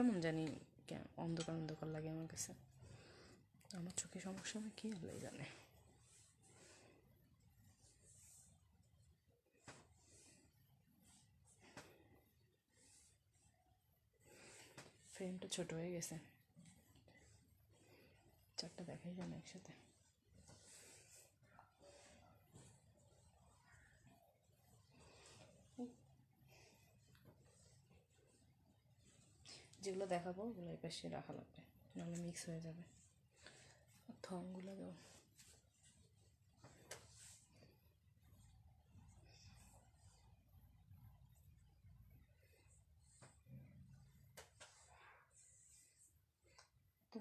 কেমন জানি অন্ধকার অন্ধকার লাগে আমার কাছে আমার চোখে সমস্যা আমার কী আল্লাহ জানে ফ্রেমটা ছোট হয়ে গেছে চারটা দেখাই যায় একসাথে যেগুলো দেখাবো ওগুলো এই পাশে রাখা লাগবে নাহলে মিক্স হয়ে যাবে থংগুলো দাও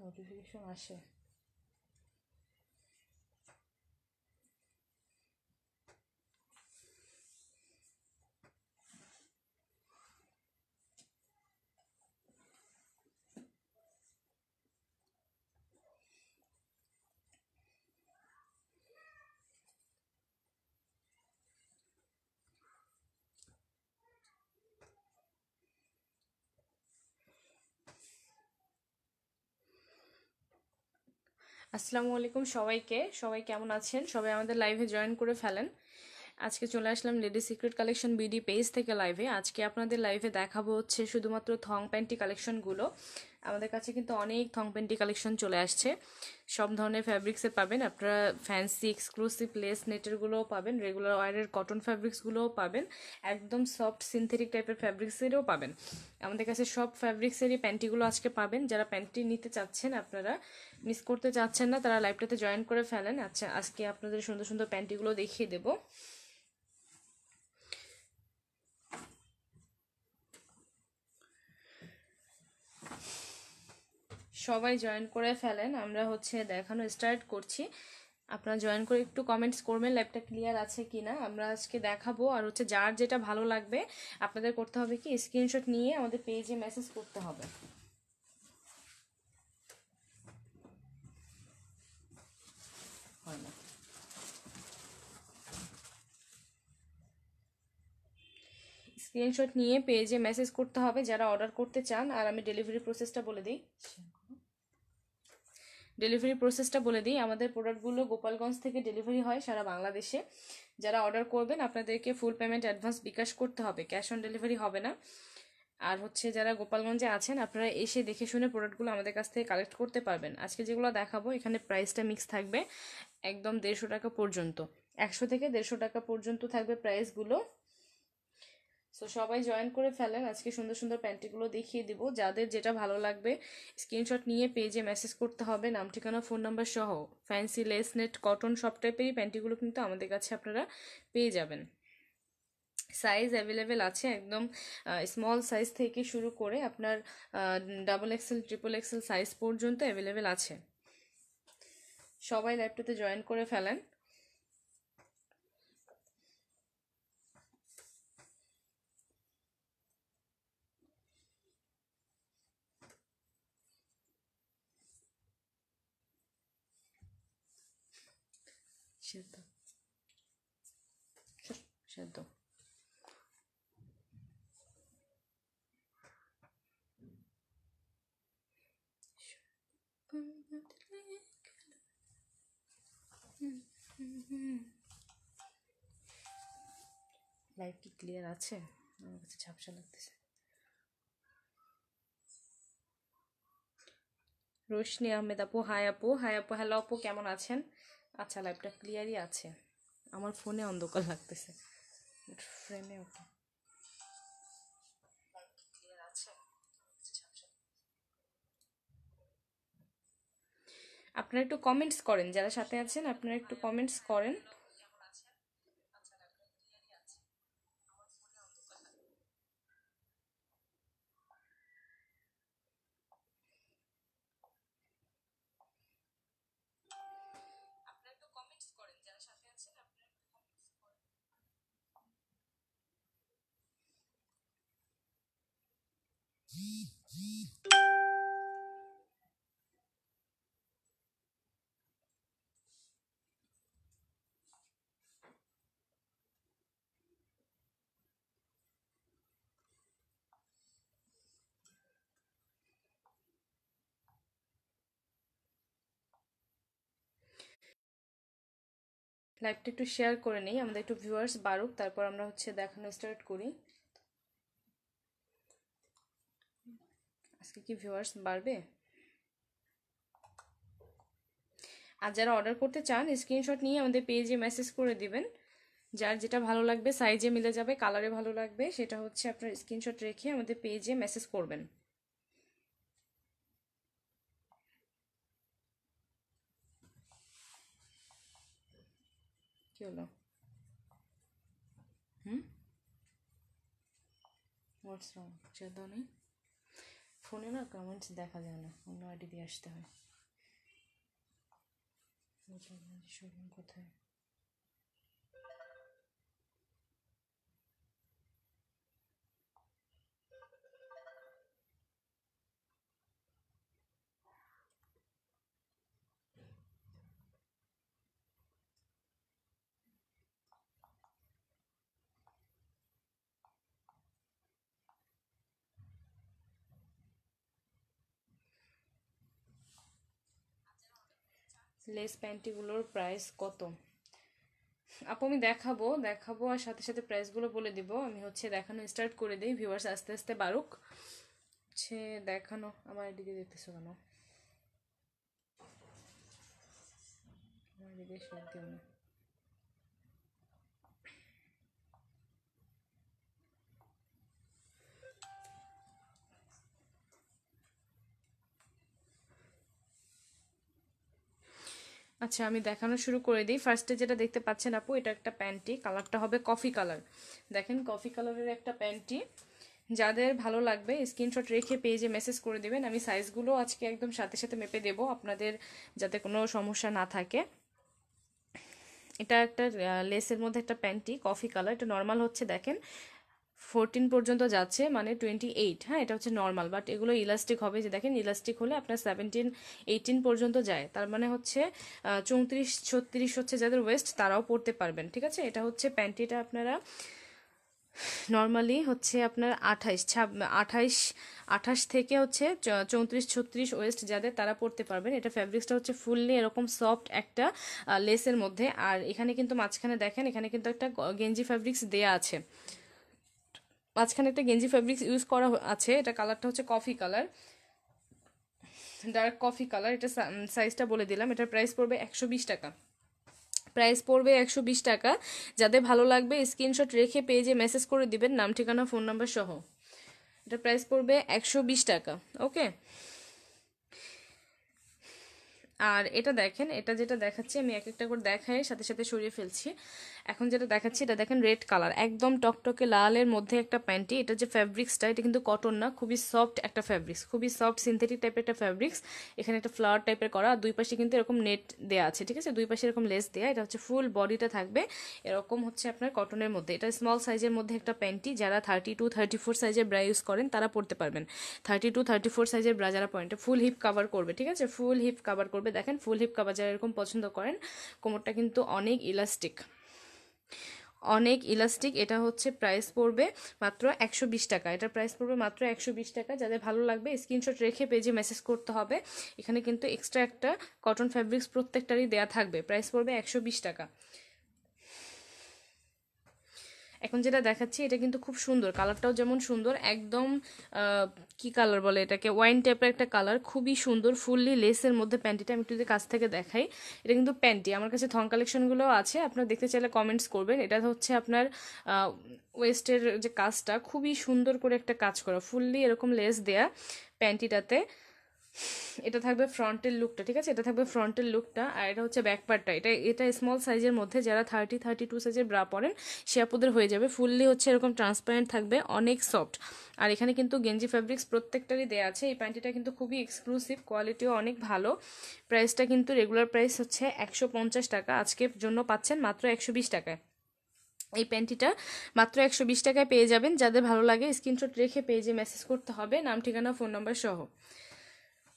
নোটিফিকেশন আসে আসসালামু আলাইকুম সবাইকে সবাই কেমন আছেন সবাই আমাদের লাইভে জয়েন করে ফেলেন আজকে চলে আসলাম lady secret collection BD page থেকে লাইভে আজকে আপনাদের লাইভে দেখাবো হচ্ছে শুধুমাত্র থং প্যান্টি কালেকশনগুলো আমাদের কাছে কিন্তু অনেক থং প্যান্টি কালেকশন চলে আসছে সব ধরনের ফ্যাব্রিক্সে পাবেন আপনারা ফ্যান্সি এক্সক্লুসিভ লেস নেটেরগুলোও পাবেন রেগুলার ওয়ারের কটন ফ্যাব্রিক্সগুলোও পাবেন একদম সফট সিনথেটিক টাইপের ফ্যাব্রিক্সেরও পাবেন আমাদের কাছে সব ফ্যাব্রিক্সেরই প্যান্টিগুলো আজকে পাবেন যারা প্যান্টি নিতে চাচ্ছেন আপনারা মিস করতে চাচ্ছেন না তারা লাইভটাতে জয়েন করে ফেলেন আচ্ছা আজকে আপনাদের সুন্দর সুন্দর প্যান্টিগুলো দেখিয়ে দেবো সবাই জয়েন করে ফেলেন আমরা হচ্ছে দেখানো স্টার্ট করছি আপনারা জয়েন করে একটু কমেন্টস করবেন ল্যাবটা ক্লিয়ার আছে কি না আমরা আজকে দেখাবো আর হচ্ছে যার যেটা ভালো লাগবে আপনাদের করতে হবে কি স্ক্রিনশট নিয়ে আমাদের পেজে মেসেজ করতে হবে স্ক্রিনশট নিয়ে পেজে মেসেজ করতে হবে যারা অর্ডার করতে চান আর আমি ডেলিভারি প্রসেসটা বলে দিই ডেলিভারি প্রসেসটা বলে দিই আমাদের প্রোডাক্টগুলো গোপালগঞ্জ থেকে ডেলিভারি হয় সারা বাংলাদেশে যারা অর্ডার করবেন আপনাদেরকে ফুল পেমেন্ট অ্যাডভান্স বিকাশ করতে হবে ক্যাশ অন ডেলিভারি হবে না আর হচ্ছে যারা গোপালগঞ্জে আছেন আপনারা এসে দেখে শুনে প্রোডাক্টগুলো আমাদের কাছ থেকে কালেক্ট করতে পারবেন আজকে যেগুলো দেখাবো এখানে প্রাইসটা মিক্স থাকবে একদম দেড়শো টাকা পর্যন্ত একশো থেকে দেড়শো টাকা পর্যন্ত থাকবে প্রাইসগুলো সো সবাই জয়েন করে ফেলেন আজকে সুন্দর সুন্দর প্যান্টিগুলো দেখিয়ে দিব যাদের যেটা ভালো লাগবে স্ক্রিনশট নিয়ে পেজে মেসেজ করতে হবে নাম ঠিকানা ফোন নাম্বার সহ ফ্যান্সি লেস নেট কটন সব টাইপেরই প্যান্টিগুলো কিন্তু আমাদের কাছে আপনারা পেয়ে যাবেন সাইজ অ্যাভেলেবেল আছে একদম স্মল সাইজ থেকে শুরু করে আপনার double XL triple XL size পর্যন্ত অ্যাভেলেবেল আছে সবাই ল্যাপটপে জয়েন করে ফেলেন সেদ্ধ সেদ্ধ লাইভ কি ক্লিয়ার আছে আমার কাছে ঝাপসা লাগতেছে রোশনি আহমেদ আপু হাই আপু হাই আপু হ্যালো আপু কেমন আছেন আচ্ছা লাইভটা ক্লিয়ারই আছে আমার ফোনে অন্ধকার লাগতেছে ফ্রেমে ওকে আপনারা একটু কমেন্টস করেন যারা সাথে আছেন আপনারা একটু কমেন্টস করেন লাইভটা একটু শেয়ার করে নিই আমাদের একটু ভিউয়ার্স বাড়ুক তারপর আমরা হচ্ছে দেখানো স্টার্ট করি আজকে কি ভিউয়ার্স বাড়বে আর যারা অর্ডার করতে চান স্ক্রিনশট নিয়ে আমাদের পেজে মেসেজ করে দিবেন যার যেটা ভালো লাগবে সাইজে মিলে যাবে কালারে ভালো লাগবে সেটা হচ্ছে আপনার স্ক্রিনশট রেখে আমাদের পেজে মেসেজ করবেন কি হলো হুম হোয়াটস রং নেই ফোনে না কমেন্টস দেখা যায় না অন্য আইডি দিয়ে আসতে হয় কোথায় লেস প্যান্টিগুলোর প্রাইস কত আপু আমি দেখাবো দেখাবো আর সাথে সাথে প্রাইসগুলো বলে দিব আমি হচ্ছে দেখানো স্টার্ট করে দিই ভিউয়ার্স আস্তে আস্তে বাড়ুক হচ্ছে দেখানো আমার এদিকে দেখতেছো কেন আমার এদিকে সব কেমন আচ্ছা আমি দেখানো শুরু করে দিই ফার্স্টে যেটা দেখতে পাচ্ছেন আপু এটা একটা প্যান্টি কালারটা হবে কফি কালার দেখেন কফি কালারের একটা প্যান্টি যাদের ভালো লাগবে স্ক্রিনশট রেখে পেজে মেসেজ করে দেবেন আমি সাইজগুলো আজকে একদম সাথে সাথে মেপে দেব আপনাদের যাতে কোনো সমস্যা না থাকে এটা একটা লেসের মধ্যে একটা প্যান্টি কফি কালার এটা নর্মাল হচ্ছে দেখেন ফোরটিন পর্যন্ত যাচ্ছে মানে টোয়েন্টি এইট হ্যাঁ এটা হচ্ছে নর্মাল বাট এগুলো ইলাস্টিক হবে যে দেখেন ইলাস্টিক হলে আপনার সেভেন্টিন এইটিন পর্যন্ত যায় তার মানে হচ্ছে চৌত্রিশ ছত্রিশ হচ্ছে যাদের ওয়েস্ট তারাও পরতে পারবেন ঠিক আছে এটা হচ্ছে প্যান্টিটা আপনারা নর্মালি হচ্ছে আপনার আঠাইশ ছাব আঠাইশ আঠাশ থেকে হচ্ছে চৌত্রিশ ছত্রিশ ওয়েস্ট যাদের তারা পরতে পারবেন এটা ফ্যাব্রিক্সটা হচ্ছে ফুললি এরকম সফট একটা লেসের মধ্যে আর এখানে কিন্তু মাঝখানে দেখেন এখানে কিন্তু একটা গেঞ্জি ফ্যাব্রিক্স দেয়া আছে মাঝখানে একটা গেঞ্জি ফেব্রিক্স ইউজ করা আছে এটা কালারটা হচ্ছে coffee colour dark coffee colour এটা সাইজটা বলে দিলাম এটার প্রাইস পড়বে একশো টাকা প্রাইস পড়বে একশো টাকা যাদের ভালো লাগবে স্ক্রিনশট রেখে পেজে মেসেজ করে দিবেন নাম ঠিকানা ফোন নাম্বার সহ এটা প্রাইস পড়বে একশো টাকা ওকে আর এটা দেখেন এটা যেটা দেখাচ্ছি আমি এক একটা করে দেখাই সাথে সাথে সরিয়ে ফেলছি এখন যেটা দেখাচ্ছি এটা দেখেন রেড কালার একদম টকটকে লালের মধ্যে একটা প্যান্টি এটা যে ফ্যাব্রিক্সটা এটা কিন্তু কটন না খুবই সফট একটা ফ্যাব্রিক্স খুবই সফট সিনথেটিক টাইপের একটা ফ্যাব্রিক্স এখানে একটা ফ্লাওয়ার টাইপের করা দুই পাশে কিন্তু এরকম নেট দেওয়া আছে ঠিক আছে দুই পাশে এরকম লেস দেওয়া এটা হচ্ছে ফুল বডিটা থাকবে এরকম হচ্ছে আপনার কটনের মধ্যে এটা স্মল সাইজের মধ্যে একটা প্যান্টি যারা থার্টি টু থার্টি ফোর সাইজের ব্রা ইউজ করেন তারা পরতে পারবেন থার্টি টু থার্টি ফোর সাইজের ব্রা যারা পয়েন্টে ফুল হিপ কাভার করবে ঠিক আছে ফুল হিপ কাভার করবে দেখেন ফুল হিপ কাভার যারা এরকম পছন্দ করেন কোমরটা কিন্তু অনেক ইলাস্টিক অনেক ইলাস্টিক এটা হচ্ছে প্রাইস পড়বে মাত্র একশো টাকা এটা প্রাইস পড়বে মাত্র একশো টাকা যাদের ভালো লাগবে স্ক্রিনশট রেখে পেজে মেসেজ করতে হবে এখানে কিন্তু এক্সট্রা একটা কটন ফ্যাব্রিক্স প্রত্যেকটারই দেয়া থাকবে প্রাইস পড়বে একশো টাকা এখন যেটা দেখাচ্ছি এটা কিন্তু খুব সুন্দর কালারটাও যেমন সুন্দর একদম কি কালার বলে এটাকে ওয়াইন টাইপের একটা কালার খুবই সুন্দর ফুললি লেসের মধ্যে প্যান্টিটা আমি একটু যদি কাছ থেকে দেখাই এটা কিন্তু প্যান্টি আমার কাছে থং কালেকশনগুলোও আছে আপনার দেখতে চাইলে কমেন্টস করবেন এটা হচ্ছে আপনার ওয়েস্টের যে কাজটা খুবই সুন্দর করে একটা কাজ করা ফুললি এরকম লেস দেয়া প্যান্টিটাতে এটা থাকবে ফ্রন্টের লুকটা ঠিক আছে এটা থাকবে ফ্রন্টের লুকটা আর এটা হচ্ছে ব্যাক পার্টটা এটা এটা স্মল সাইজের মধ্যে যারা থার্টি থার্টি টু সাইজের ব্রা পরেন সে আপুদের হয়ে যাবে ফুললি হচ্ছে এরকম ট্রান্সপারেন্ট থাকবে অনেক সফট আর এখানে কিন্তু গেঞ্জি ফ্যাব্রিক্স প্রত্যেকটারই দেওয়া আছে এই প্যান্টিটা কিন্তু খুবই এক্সক্লুসিভ কোয়ালিটিও অনেক ভালো প্রাইসটা কিন্তু রেগুলার প্রাইস হচ্ছে একশো টাকা আজকের জন্য পাচ্ছেন মাত্র একশো বিশ টাকায় এই প্যান্টিটা মাত্র একশো টাকায় পেয়ে যাবেন যাদের ভালো লাগে স্ক্রিনশট রেখে পেয়ে যে মেসেজ করতে হবে নাম ঠিকানা ফোন নম্বর সহ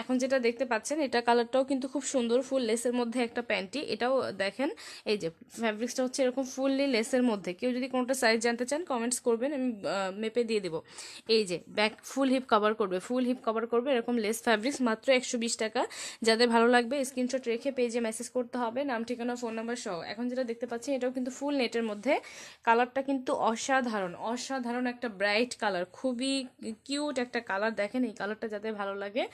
এখন যেটা দেখতে পাচ্ছেন এটা কালারটাও কিন্তু খুব সুন্দর ফুল লেসের মধ্যে একটা প্যান্টি এটাও দেখেন এই যে ফ্যাব্রিক্সটা হচ্ছে এরকম ফুললি লেসের মধ্যে কেউ যদি কোনোটা সাইজ জানতে চান কমেন্টস করবেন আমি মেপে দিয়ে দেবো এই যে ব্যাক ফুল হিপ কভার করবে ফুল হিপ কভার করবে এরকম লেস ফ্যাব্রিক্স মাত্র একশো টাকা যাদের ভালো লাগবে স্ক্রিনশট রেখে পেজে মেসেজ করতে হবে নাম ঠিকানা ফোন নাম্বার সহ এখন যেটা দেখতে পাচ্ছেন এটাও কিন্তু ফুল নেটের মধ্যে কালারটা কিন্তু অসাধারণ অসাধারণ একটা ব্রাইট কালার খুবই কিউট একটা কালার দেখেন এই কালারটা যাতে ভালো লাগে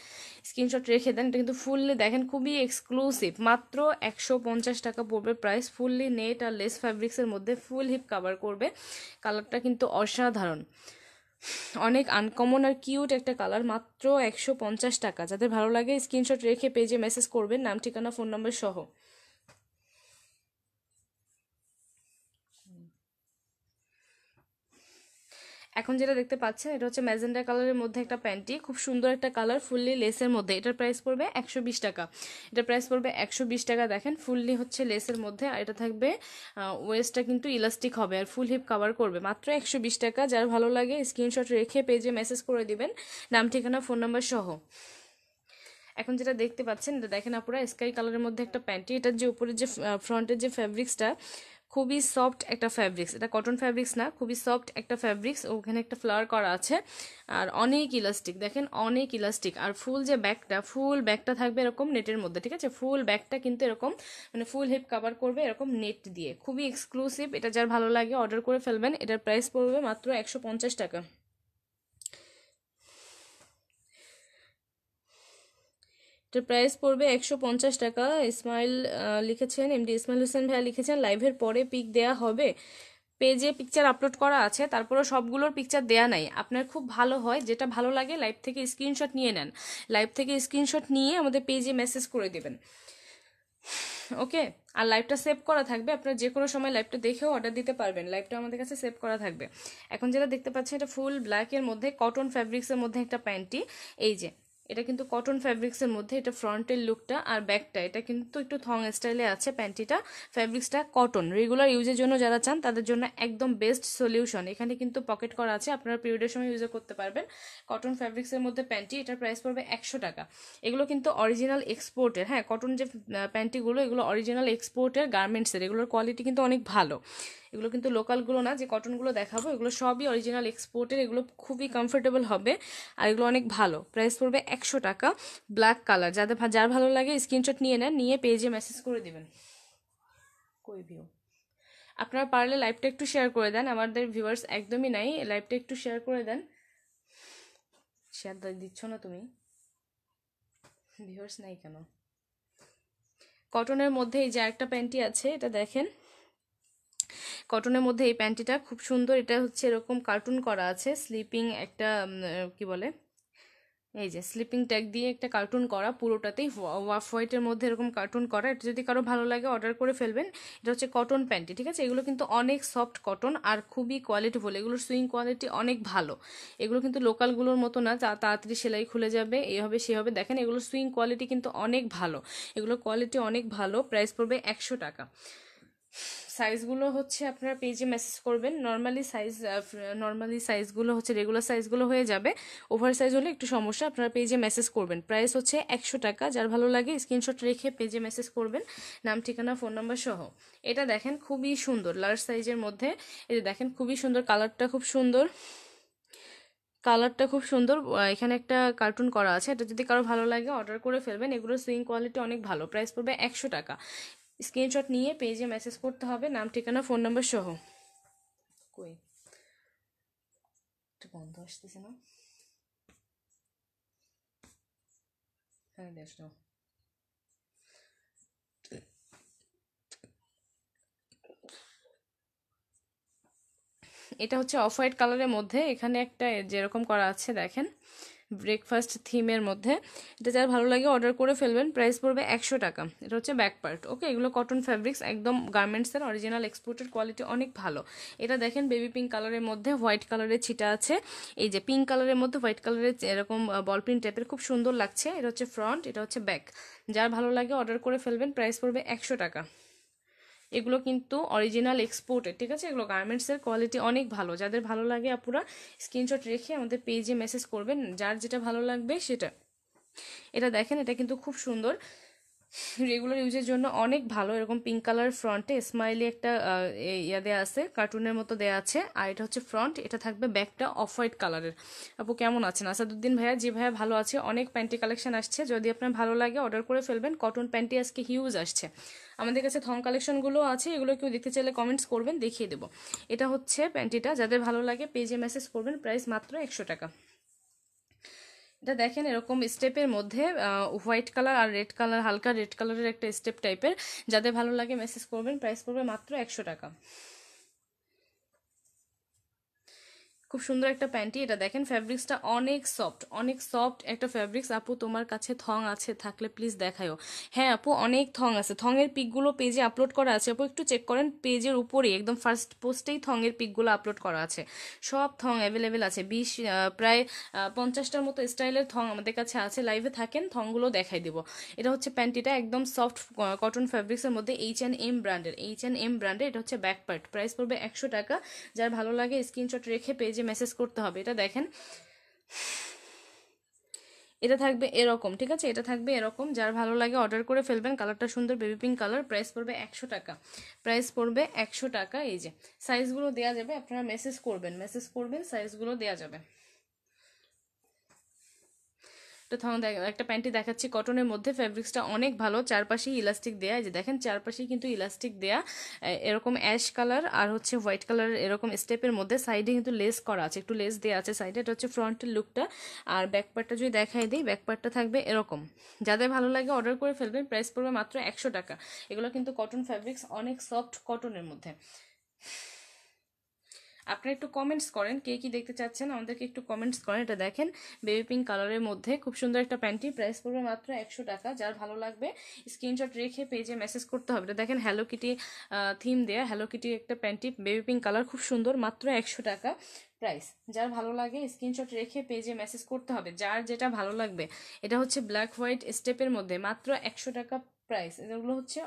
স্ক্রিনশট রেখে দেন এটা কিন্তু ফুললি দেখেন খুবই এক্সক্লুসিভ মাত্র একশো পঞ্চাশ টাকা পড়বে প্রাইস ফুললি নেট আর লেস ফ্যাব্রিক্সের মধ্যে ফুল হিপ কাভার করবে কালারটা কিন্তু অসাধারণ অনেক আনকমন আর কিউট একটা কালার মাত্র একশো পঞ্চাশ টাকা যাদের ভালো লাগে স্ক্রিনশট রেখে পেজে মেসেজ করবেন নাম ঠিকানা ফোন নম্বর সহ এখন যেটা দেখতে পাচ্ছেন এটা হচ্ছে ম্যাজেন্ডা কালারের মধ্যে একটা প্যান্টি খুব সুন্দর একটা কালার ফুললি লেসের মধ্যে এটার প্রাইস পড়বে একশো টাকা এটার প্রাইস পড়বে একশো টাকা দেখেন ফুললি হচ্ছে লেসের মধ্যে আর এটা থাকবে ওয়েস্টটা কিন্তু ইলাস্টিক হবে আর ফুল হিপ কাভার করবে মাত্র একশো টাকা যার ভালো লাগে স্ক্রিনশট রেখে পেজে মেসেজ করে দিবেন নাম ঠিকানা ফোন নাম্বার সহ এখন যেটা দেখতে পাচ্ছেন এটা দেখেন আপুরা স্কাই কালারের মধ্যে একটা প্যান্টি এটার যে উপরের যে ফ্রন্টের যে ফ্যাব্রিক্সটা খুবই সফট একটা ফ্যাব্রিক্স এটা কটন ফ্যাব্রিক্স না খুবই সফট একটা ফ্যাব্রিক্স ওখানে একটা ফ্লাওয়ার করা আছে আর অনেক ইলাস্টিক দেখেন অনেক ইলাস্টিক আর ফুল যে ব্যাগটা ফুল ব্যাগটা থাকবে এরকম নেটের মধ্যে ঠিক আছে ফুল ব্যাগটা কিন্তু এরকম মানে ফুল হিপ কাভার করবে এরকম নেট দিয়ে খুবই এক্সক্লুসিভ এটা যার ভালো লাগে অর্ডার করে ফেলবেন এটার প্রাইস পড়বে মাত্র একশো টাকা এটার প্রাইস পড়বে একশো পঞ্চাশ টাকা ইসমাইল লিখেছেন এমডি ইসমাইল হোসেন ভাইয়া লিখেছেন লাইভের পরে পিক দেয়া হবে পেজে পিকচার আপলোড করা আছে তারপরে সবগুলোর পিকচার দেয়া নাই আপনার খুব ভালো হয় যেটা ভালো লাগে লাইভ থেকে স্ক্রিনশট নিয়ে নেন লাইভ থেকে স্ক্রিনশট নিয়ে আমাদের পেজে মেসেজ করে দেবেন ওকে আর লাইভটা সেভ করা থাকবে আপনার যে কোনো সময় লাইভটা দেখেও অর্ডার দিতে পারবেন লাইভটা আমাদের কাছে সেভ করা থাকবে এখন যেটা দেখতে পাচ্ছেন এটা ফুল ব্ল্যাকের মধ্যে কটন ফ্যাব্রিক্সের মধ্যে একটা প্যান্টটি এই যে এটা কিন্তু কটন ফ্যাব্রিক্সের মধ্যে এটা ফ্রন্টের লুকটা আর ব্যাকটা এটা কিন্তু একটু থং স্টাইলে আছে প্যান্টিটা ফ্যাব্রিক্সটা কটন রেগুলার ইউজের জন্য যারা চান তাদের জন্য একদম বেস্ট সলিউশন এখানে কিন্তু পকেট করা আছে আপনারা পিরিয়ডের সময় ইউজ করতে পারবেন কটন ফ্যাব্রিক্সের মধ্যে প্যান্টি এটার প্রাইস পড়বে একশো টাকা এগুলো কিন্তু অরিজিনাল এক্সপোর্টের হ্যাঁ কটন যে প্যান্টিগুলো এগুলো অরিজিনাল এক্সপোর্টের গার্মেন্টসের এগুলোর কোয়ালিটি কিন্তু অনেক ভালো এগুলো কিন্তু লোকালগুলো না যে কটনগুলো দেখাবো এগুলো সবই অরিজিনাল এক্সপোর্টের এগুলো খুবই কমফোর্টেবল হবে আর এগুলো অনেক ভালো প্রাইস পড়বে একশো টাকা ব্ল্যাক কালার যাদের যার ভালো লাগে স্ক্রিনশট নিয়ে নেন নিয়ে পেজে মেসেজ করে দেবেন কই ভিউ আপনারা পারলে লাইভটা একটু শেয়ার করে দেন আমাদের ভিউয়ার্স একদমই নাই লাইভটা একটু শেয়ার করে দেন শেয়ার দিচ্ছ না তুমি ভিউয়ার্স নাই কেন কটনের মধ্যে এই যে একটা প্যান্টি আছে এটা দেখেন কটনের মধ্যে এই প্যান্টিটা খুব সুন্দর এটা হচ্ছে এরকম কার্টুন করা আছে স্লিপিং একটা কি বলে এই যে স্লিপিং ট্যাগ দিয়ে একটা কার্টুন করা পুরোটাতেই ওয়াফ হোয়াইটের মধ্যে এরকম কার্টুন করা এটা যদি কারো ভালো লাগে অর্ডার করে ফেলবেন এটা হচ্ছে কটন প্যান্টি ঠিক আছে এগুলো কিন্তু অনেক সফট কটন আর খুবই কোয়ালিটি ভুল এগুলোর সুইং কোয়ালিটি অনেক ভালো এগুলো কিন্তু লোকালগুলোর মতো না তাড়াতাড়ি সেলাই খুলে যাবে এভাবে সেভাবে দেখেন এগুলোর সুইং কোয়ালিটি কিন্তু অনেক ভালো এগুলোর কোয়ালিটি অনেক ভালো প্রাইস পড়বে একশো টাকা সাইজগুলো হচ্ছে আপনারা পেজে মেসেজ করবেন নর্মালি সাইজ নর্মালি সাইজগুলো হচ্ছে রেগুলার সাইজগুলো হয়ে যাবে ওভার সাইজ হলে একটু সমস্যা আপনারা পেজে মেসেজ করবেন প্রাইস হচ্ছে একশো টাকা যার ভালো লাগে স্ক্রিনশট রেখে পেজে মেসেজ করবেন নাম ঠিকানা ফোন নাম্বার সহ এটা দেখেন খুবই সুন্দর লার্জ সাইজের মধ্যে এটা দেখেন খুবই সুন্দর কালারটা খুব সুন্দর কালারটা খুব সুন্দর এখানে একটা কার্টুন করা আছে এটা যদি কারো ভালো লাগে অর্ডার করে ফেলবেন এগুলোর সুইং কোয়ালিটি অনেক ভালো প্রাইস পড়বে একশো টাকা স্ক্রিনশট নিয়ে পেজে মেসেজ করতে হবে নাম ঠিকানা ফোন নম্বর সহ কই একটু বন্ধ আসতেছে না হ্যাঁ দেখো এটা হচ্ছে অফ হোয়াইট কালারের মধ্যে এখানে একটা যেরকম করা আছে দেখেন ব্রেকফাস্ট থিমের মধ্যে এটা যার ভালো লাগে অর্ডার করে ফেলবেন প্রাইস পড়বে একশো টাকা এটা হচ্ছে ব্যাক পার্ট ওকে এগুলো কটন ফ্যাব্রিক্স একদম গার্মেন্টসের অরিজিনাল এক্সপোর্টের কোয়ালিটি অনেক ভালো এটা দেখেন বেবি পিঙ্ক কালারের মধ্যে হোয়াইট কালারের ছিটা আছে এই যে পিঙ্ক কালারের মধ্যে হোয়াইট কালারের এরকম বল প্রিন্ট টাইপের খুব সুন্দর লাগছে এটা হচ্ছে ফ্রন্ট এটা হচ্ছে ব্যাক যার ভালো লাগে অর্ডার করে ফেলবেন প্রাইস পড়বে একশো টাকা এগুলো কিন্তু অরিজিনাল এক্সপোর্টের ঠিক আছে এগুলো গার্মেন্টসের কোয়ালিটি অনেক ভালো যাদের ভালো লাগে আপুরা স্ক্রিনশট রেখে আমাদের পেজে মেসেজ করবেন যার যেটা ভালো লাগবে সেটা এটা দেখেন এটা কিন্তু খুব সুন্দর রেগুলার ইউজের জন্য অনেক ভালো এরকম পিঙ্ক কালার ফ্রন্টে স্মাইলি একটা ইয়া দেওয়া আছে কার্টুনের মতো দেওয়া আছে আর এটা হচ্ছে ফ্রন্ট এটা থাকবে ব্যাকটা অফ হোয়াইট কালারের আপু কেমন আছেন আসাদুদ্দিন ভাইয়া যে ভাইয়া ভালো আছে অনেক প্যান্টি কালেকশন আসছে যদি আপনার ভালো লাগে অর্ডার করে ফেলবেন কটন প্যান্টি আজকে হিউজ আসছে আমাদের কাছে থং কালেকশনগুলো আছে এগুলো কেউ দেখতে চাইলে কমেন্টস করবেন দেখিয়ে দেবো এটা হচ্ছে প্যান্টিটা যাদের ভালো লাগে পেজে মেসেজ করবেন প্রাইস মাত্র একশো টাকা এটা দেখেন এরকম স্টেপের মধ্যে হোয়াইট কালার আর রেড কালার হালকা রেড কালারের একটা স্টেপ টাইপের যাদের ভালো লাগে মেসেজ করবেন প্রাইস করবে মাত্র একশো টাকা খুব সুন্দর একটা প্যান্টি এটা দেখেন ফ্যাব্রিক্সটা অনেক সফট অনেক সফট একটা ফ্যাব্রিক্স আপু তোমার কাছে থং আছে থাকলে প্লিজ দেখায়ও হ্যাঁ আপু অনেক থং আছে থংয়ের পিকগুলো পেজে আপলোড করা আছে আপু একটু চেক করেন পেজের উপরে একদম ফার্স্ট পোস্টেই থংয়ের পিকগুলো আপলোড করা আছে সব থং অ্যাভেলেবেল আছে বিশ প্রায় পঞ্চাশটার মতো স্টাইলের থং আমাদের কাছে আছে লাইভে থাকেন থংগুলো দেখাই দিব এটা হচ্ছে প্যান্টিটা একদম সফট কটন ফ্যাব্রিক্সের মধ্যে এইচ অ্যান্ড এম ব্র্যান্ডের এইচ অ্যান্ড এম ব্র্যান্ডের এটা হচ্ছে ব্যাক পার্ট প্রাইস পড়বে একশো টাকা যার ভালো লাগে স্ক্রিনশট রেখে পেজ যে মেসেজ করতে হবে এটা দেখেন এটা থাকবে এরকম ঠিক আছে এটা থাকবে এরকম যার ভালো লাগে অর্ডার করে ফেলবেন কালারটা সুন্দর বেবি পিঙ্ক কালার প্রাইস পড়বে একশো টাকা প্রাইস পড়বে একশো টাকা এই যে সাইজগুলো দেওয়া যাবে আপনারা মেসেজ করবেন মেসেজ করবেন সাইজগুলো দেওয়া যাবে একটা থং একটা প্যান্টি দেখাচ্ছি কটনের মধ্যে ফ্যাব্রিক্সটা অনেক ভালো চারপাশেই ইলাস্টিক দেয়া যে দেখেন চারপাশেই কিন্তু ইলাস্টিক দেয়া এরকম অ্যাশ কালার আর হচ্ছে হোয়াইট কালার এরকম স্টেপের মধ্যে সাইডে কিন্তু লেস করা আছে একটু লেস দেওয়া আছে সাইডে এটা হচ্ছে ফ্রন্টের লুকটা আর ব্যাকপার্টটা যদি দেখাই দিই ব্যাকপার্টটা থাকবে এরকম যাদের ভালো লাগে অর্ডার করে ফেলবেন প্রাইস পড়বে মাত্র একশো টাকা এগুলো কিন্তু কটন ফ্যাব্রিক্স অনেক সফট কটনের মধ্যে আপনারা একটু কমেন্টস করেন কে কি দেখতে চাচ্ছেন আমাদেরকে একটু কমেন্টস করেন এটা দেখেন বেবি পিঙ্ক কালারের মধ্যে খুব সুন্দর একটা প্যান্টি প্রাইস পড়বে মাত্র একশো টাকা যার ভালো লাগবে স্ক্রিনশট রেখে পেজে মেসেজ করতে হবে এটা দেখেন হ্যালো কিটি থিম দেয়া হ্যালো কিটি একটা প্যান্টি বেবি পিঙ্ক কালার খুব সুন্দর মাত্র একশো টাকা প্রাইস যার ভালো লাগে স্ক্রিনশট রেখে পেজে মেসেজ করতে হবে যার যেটা ভালো লাগবে এটা হচ্ছে ব্ল্যাক হোয়াইট স্টেপের মধ্যে মাত্র একশো টাকা প্রাইস এগুলো হচ্ছে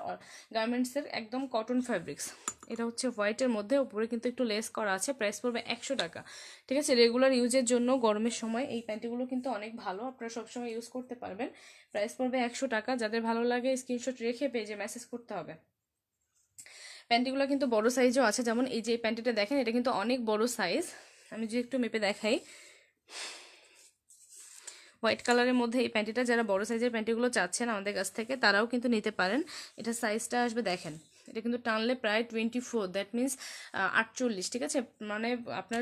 গার্মেন্টসের একদম কটন ফ্যাব্রিক্স এটা হচ্ছে হোয়াইটের মধ্যে উপরে কিন্তু একটু লেস করা আছে প্রাইস পড়বে একশো টাকা ঠিক আছে রেগুলার ইউজের জন্য গরমের সময় এই প্যান্টিগুলো কিন্তু অনেক ভালো আপনারা সবসময় ইউজ করতে পারবেন প্রাইস পড়বে একশো টাকা যাদের ভালো লাগে স্ক্রিনশট রেখে পেজে মেসেজ করতে হবে প্যান্টিগুলো কিন্তু বড় সাইজও আছে যেমন এই যে প্যান্টিটা দেখেন এটা কিন্তু অনেক বড় সাইজ আমি যদি একটু মেপে দেখাই হোয়াইট কালারের মধ্যে এই প্যান্টিটা যারা বড় সাইজের প্যান্টিগুলো চাচ্ছেন আমাদের কাছ থেকে তারাও কিন্তু নিতে পারেন এটা সাইজটা আসবে দেখেন এটা কিন্তু টানলে প্রায় টোয়েন্টি ফোর দ্যাট মিন্স আটচল্লিশ ঠিক আছে মানে আপনার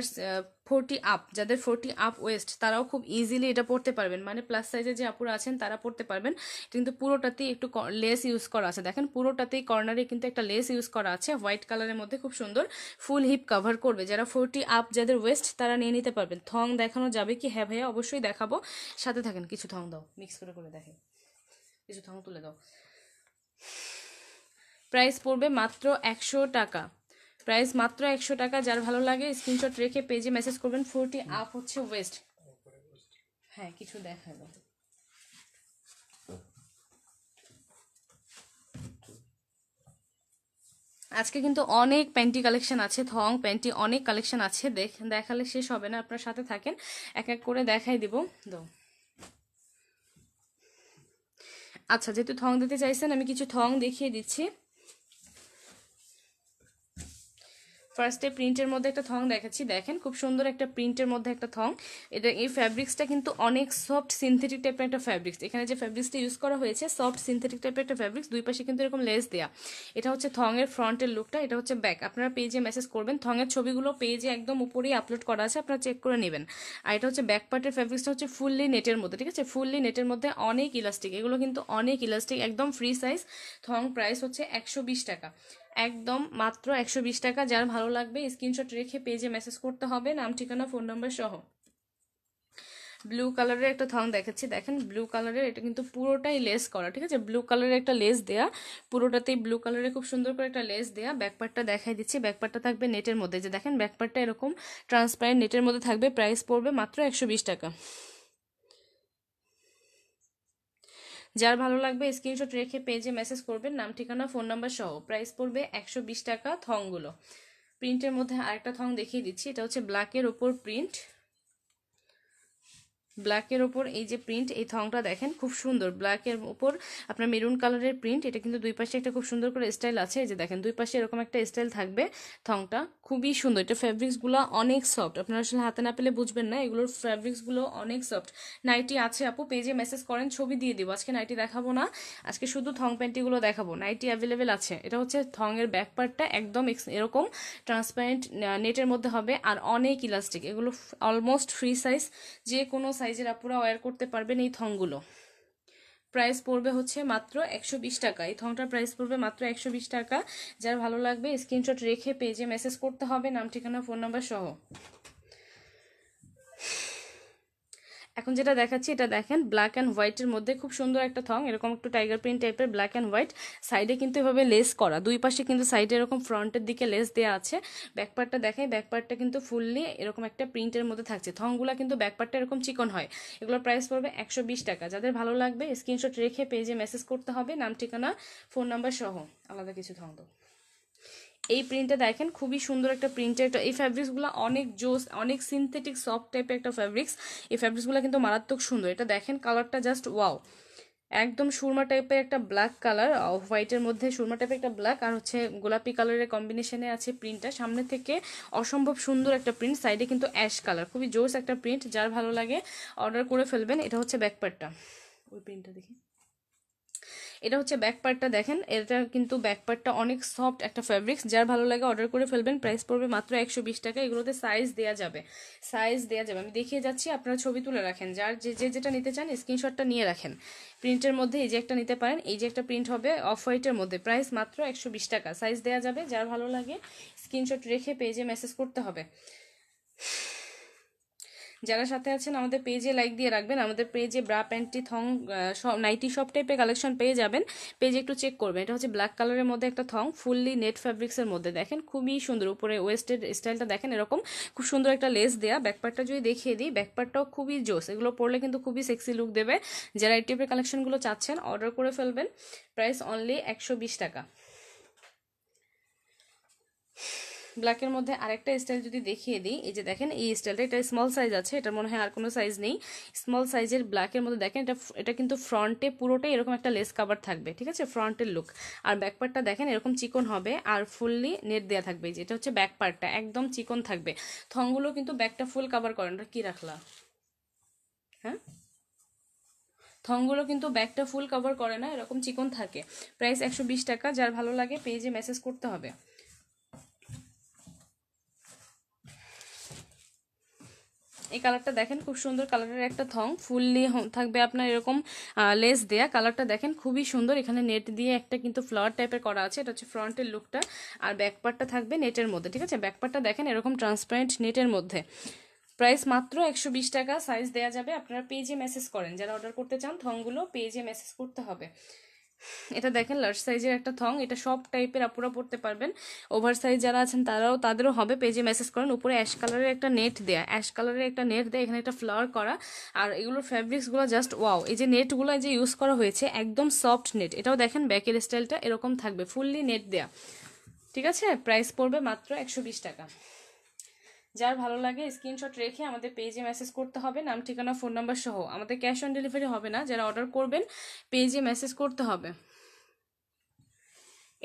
ফোরটি আপ যাদের ফোরটি আপ ওয়েস্ট তারাও খুব ইজিলি এটা পড়তে পারবেন মানে প্লাস সাইজে যে আপুরা আছেন তারা পড়তে পারবেন কিন্তু পুরোটাতেই একটু লেস ইউজ করা আছে দেখেন পুরোটাতেই কর্নারে কিন্তু একটা লেস ইউজ করা আছে হোয়াইট কালারের মধ্যে খুব সুন্দর ফুল হিপ কাভার করবে যারা ফোরটি আপ যাদের ওয়েস্ট তারা নিয়ে নিতে পারবেন থং দেখানো যাবে কি হ্যাঁ ভাইয়া অবশ্যই দেখাবো সাথে থাকেন কিছু থং দাও মিক্স করে করে দেখেন কিছু থং তুলে দাও প্রাইস পড়বে মাত্র একশো টাকা প্রাইস মাত্র একশো টাকা যার ভালো লাগে স্ক্রিনশট রেখে পেজে মেসেজ করবেন ফোরটি আপ হচ্ছে ওয়েস্ট হ্যাঁ কিছু দেখালো আজকে কিন্তু অনেক প্যান্টি কালেকশন আছে থং প্যান্টি অনেক কালেকশন আছে দেখ দেখালে শেষ হবে না আপনার সাথে থাকেন এক এক করে দেখাই দিব দো আচ্ছা যেহেতু থং দিতে চাইছেন আমি কিছু থং দেখিয়ে দিচ্ছি ফার্স্টে প্রিন্টের মধ্যে একটা থং দেখাচ্ছি দেখেন খুব সুন্দর একটা প্রিন্টের মধ্যে একটা থং এটা এই ফ্যাব্রিক্সটা কিন্তু অনেক সফট সিনথেটিক টাইপের একটা ফ্যাব্রিক্স এখানে যে ফ্যাব্রিক্সটা ইউজ করা হয়েছে সফট সিনথেটিক টাইপের একটা ফ্যাব্রিক্স দুই পাশে কিন্তু এরকম লেস দেয়া এটা হচ্ছে থংয়ের ফ্রন্টের লুকটা এটা হচ্ছে ব্যাক আপনারা পেজে মেসেজ করবেন থংয়ের ছবিগুলো পেজে একদম উপরেই আপলোড করা আছে আপনারা চেক করে নেবেন আর এটা হচ্ছে ব্যাক পার্টের ফ্যাব্রিক্সটা হচ্ছে ফুললি নেটের মধ্যে ঠিক আছে ফুললি নেটের মধ্যে অনেক ইলাস্টিক এগুলো কিন্তু অনেক ইলাস্টিক একদম ফ্রি সাইজ থং প্রাইস হচ্ছে একশো টাকা একদম মাত্র একশো বিশ টাকা যার ভালো লাগবে স্ক্রিনশট রেখে পেজে মেসেজ করতে হবে নাম ঠিকানা ফোন নম্বর সহ ব্লু কালারের একটা থং দেখাচ্ছি দেখেন ব্লু কালারের এটা কিন্তু পুরোটাই লেস করা ঠিক আছে ব্লু কালারের একটা লেস দেয়া পুরোটাতেই ব্লু কালারের খুব সুন্দর করে একটা লেস দেয়া ব্যাকপার্টটা দেখাই দিচ্ছি ব্যাকপার্টটা থাকবে নেটের মধ্যে যে দেখেন ব্যাকপার্টটা এরকম ট্রান্সপারেন্ট নেটের মধ্যে থাকবে প্রাইস পড়বে মাত্র একশো টাকা যার ভালো লাগবে স্ক্রিনশট রেখে পেজে মেসেজ করবেন নাম ঠিকানা ফোন নাম্বার সহ প্রাইস পড়বে একশো টাকা থংগুলো প্রিন্টের মধ্যে আরেকটা থং দেখিয়ে দিচ্ছি এটা হচ্ছে ব্ল্যাকের ওপর প্রিন্ট ব্ল্যাকের ওপর এই যে প্রিন্ট এই থংটা দেখেন খুব সুন্দর ব্ল্যাকের ওপর আপনার মেরুন কালারের প্রিন্ট এটা কিন্তু দুই পাশে একটা খুব সুন্দর করে স্টাইল আছে এই যে দেখেন দুই পাশে এরকম একটা স্টাইল থাকবে থংটা খুবই সুন্দর এটা ফ্যাব্রিক্সগুলো অনেক সফট আপনারা আসলে হাতে না পেলে বুঝবেন না এগুলোর ফ্যাব্রিক্সগুলো অনেক সফট নাইটি আছে আপু পেজে মেসেজ করেন ছবি দিয়ে দিব আজকে নাইটি দেখাবো না আজকে শুধু থং প্যান্টিগুলো দেখাবো নাইটি অ্যাভেলেবেল আছে এটা হচ্ছে থংয়ের ব্যাক পার্টটা একদম এরকম ট্রান্সপারেন্ট নেটের মধ্যে হবে আর অনেক ইলাস্টিক এগুলো অলমোস্ট ফ্রি সাইজ যে কোনো সাইজ সাইজের আপুরা ওয়্যার করতে পারবেন এই থংগুলো প্রাইস পড়বে হচ্ছে মাত্র একশো টাকা এই থংটার প্রাইস পড়বে মাত্র একশো টাকা যার ভালো লাগবে স্ক্রিনশট রেখে পেজে মেসেজ করতে হবে নাম ঠিকানা ফোন নাম্বার সহ এখন যেটা দেখাচ্ছি এটা দেখেন ব্ল্যাক অ্যান্ড হোয়াইটের মধ্যে খুব সুন্দর একটা থং এরকম একটু টাইগার প্রিন্ট টাইপের ব্ল্যাক অ্যান্ড হোয়াইট সাইডে কিন্তু এভাবে লেস করা দুই পাশে কিন্তু সাইডে এরকম ফ্রন্টের দিকে লেস দেওয়া আছে ব্যাকপার্টটা দেখাই পার্টটা কিন্তু ফুললি এরকম একটা প্রিন্টের মধ্যে থাকছে থংগুলো কিন্তু ব্যাকপার্টটা এরকম চিকন হয় এগুলোর প্রাইস পড়বে একশো টাকা যাদের ভালো লাগবে স্ক্রিনশট রেখে পেজে মেসেজ করতে হবে নাম ঠিকানা ফোন নাম্বার সহ আলাদা কিছু থং দেবো এই প্রিন্টটা দেখেন খুবই সুন্দর একটা প্রিন্টের একটা এই ফ্যাব্রিক্সগুলো অনেক জোস অনেক সিনথেটিক সফট টাইপের একটা ফ্যাব্রিক্স এই ফ্যাব্রিক্সগুলো কিন্তু মারাত্মক সুন্দর এটা দেখেন কালারটা জাস্ট ওয়াও একদম সুরমা টাইপের একটা ব্ল্যাক কালার হোয়াইটের মধ্যে সুরমা টাইপের একটা ব্ল্যাক আর হচ্ছে গোলাপি কালারের কম্বিনেশনে আছে প্রিন্টটা সামনে থেকে অসম্ভব সুন্দর একটা প্রিন্ট সাইডে কিন্তু অ্যাশ কালার খুবই জোস একটা প্রিন্ট যার ভালো লাগে অর্ডার করে ফেলবেন এটা হচ্ছে ব্যাকপারটা ওই প্রিন্টটা দেখি এটা হচ্ছে ব্যাক পার্টটা দেখেন এটা কিন্তু ব্যাক পার্টটা অনেক সফট একটা ফেব্রিক্স যার ভালো লাগে অর্ডার করে ফেলবেন প্রাইস পড়বে মাত্র একশো টাকা এগুলোতে সাইজ দেওয়া যাবে সাইজ দেওয়া যাবে আমি দেখিয়ে যাচ্ছি আপনারা ছবি তুলে রাখেন যার যে যে যেটা নিতে চান স্ক্রিনশটটা নিয়ে রাখেন প্রিন্টের মধ্যে এই যে একটা নিতে পারেন এই যে একটা প্রিন্ট হবে অফ হোয়াইটের মধ্যে প্রাইস মাত্র একশো টাকা সাইজ দেওয়া যাবে যার ভালো লাগে স্ক্রিনশট রেখে পেজে মেসেজ করতে হবে যারা সাথে আছেন আমাদের পেজে লাইক দিয়ে রাখবেন আমাদের পেজে ব্রা প্যান্টটি থং নাইটি সব টাইপের কালেকশন পেয়ে যাবেন পেজে একটু চেক করবেন এটা হচ্ছে ব্ল্যাক কালারের মধ্যে একটা থং ফুললি নেট ফ্যাব্রিক্সের মধ্যে দেখেন খুবই সুন্দর উপরে ওয়েস্টের স্টাইলটা দেখেন এরকম খুব সুন্দর একটা লেস দেয়া ব্যাকপারটা যদি দেখিয়ে দিই ব্যাকপারটাও খুবই জোস এগুলো পড়লে কিন্তু খুবই সেক্সি লুক দেবে যারা এই টাইপের কালেকশনগুলো চাচ্ছেন অর্ডার করে ফেলবেন প্রাইস অনলি একশো টাকা ব্ল্যাকের মধ্যে আরেকটা স্টাইল যদি দেখিয়ে দিই এই যে দেখেন এই স্টাইলটা এটা স্মল সাইজ আছে এটা মনে হয় আর কোনো সাইজ নেই স্মল সাইজের ব্ল্যাকের মধ্যে দেখেন এটা এটা কিন্তু ফ্রন্টে পুরোটাই এরকম একটা লেস কাভার থাকবে ঠিক আছে ফ্রন্টের লুক আর ব্যাক পার্টটা দেখেন এরকম চিকন হবে আর ফুললি নেট দেওয়া থাকবে যেটা হচ্ছে ব্যাক পার্টটা একদম চিকন থাকবে থংগুলো কিন্তু ব্যাকটা ফুল কাভার করেন ওটা কী রাখলা হ্যাঁ থংগুলো কিন্তু ব্যাগটা ফুল কভার করে না এরকম চিকন থাকে প্রাইস একশো টাকা যার ভালো লাগে পেজে মেসেজ করতে হবে এই কালারটা দেখেন খুব সুন্দর কালারের একটা থং ফুললি থাকবে আপনার এরকম লেস দেয়া কালারটা দেখেন খুবই সুন্দর এখানে নেট দিয়ে একটা কিন্তু ফ্লাওয়ার টাইপের করা আছে এটা হচ্ছে ফ্রন্টের লুকটা আর ব্যাকপার্টটা থাকবে নেটের মধ্যে ঠিক আছে ব্যাকপার্টটা দেখেন এরকম ট্রান্সপারেন্ট নেটের মধ্যে প্রাইস মাত্র একশো টাকা সাইজ দেওয়া যাবে আপনারা পেজে মেসেজ করেন যারা অর্ডার করতে চান থংগুলো পেজে মেসেজ করতে হবে এটা দেখেন লার্জ সাইজের একটা থং এটা সব টাইপের আপুরা পড়তে পারবেন ওভার সাইজ যারা আছেন তারাও তাদেরও হবে পেজে মেসেজ করেন উপরে অ্যাশ কালারের একটা নেট দেয়া অ্যাশ কালারের একটা নেট দেয়া এখানে একটা ফ্লাওয়ার করা আর এগুলোর ফ্যাব্রিক্সগুলো জাস্ট ওয়াও এই যে নেটগুলো যে ইউজ করা হয়েছে একদম সফট নেট এটাও দেখেন ব্যাকের স্টাইলটা এরকম থাকবে ফুললি নেট দেয়া ঠিক আছে প্রাইস পড়বে মাত্র একশো টাকা যার ভালো লাগে স্ক্রিনশট রেখে আমাদের পেজে মেসেজ করতে হবে নাম ঠিকানা ফোন নাম্বার সহ আমাদের ক্যাশ অন ডেলিভারি হবে না যারা অর্ডার করবেন পেজে মেসেজ করতে হবে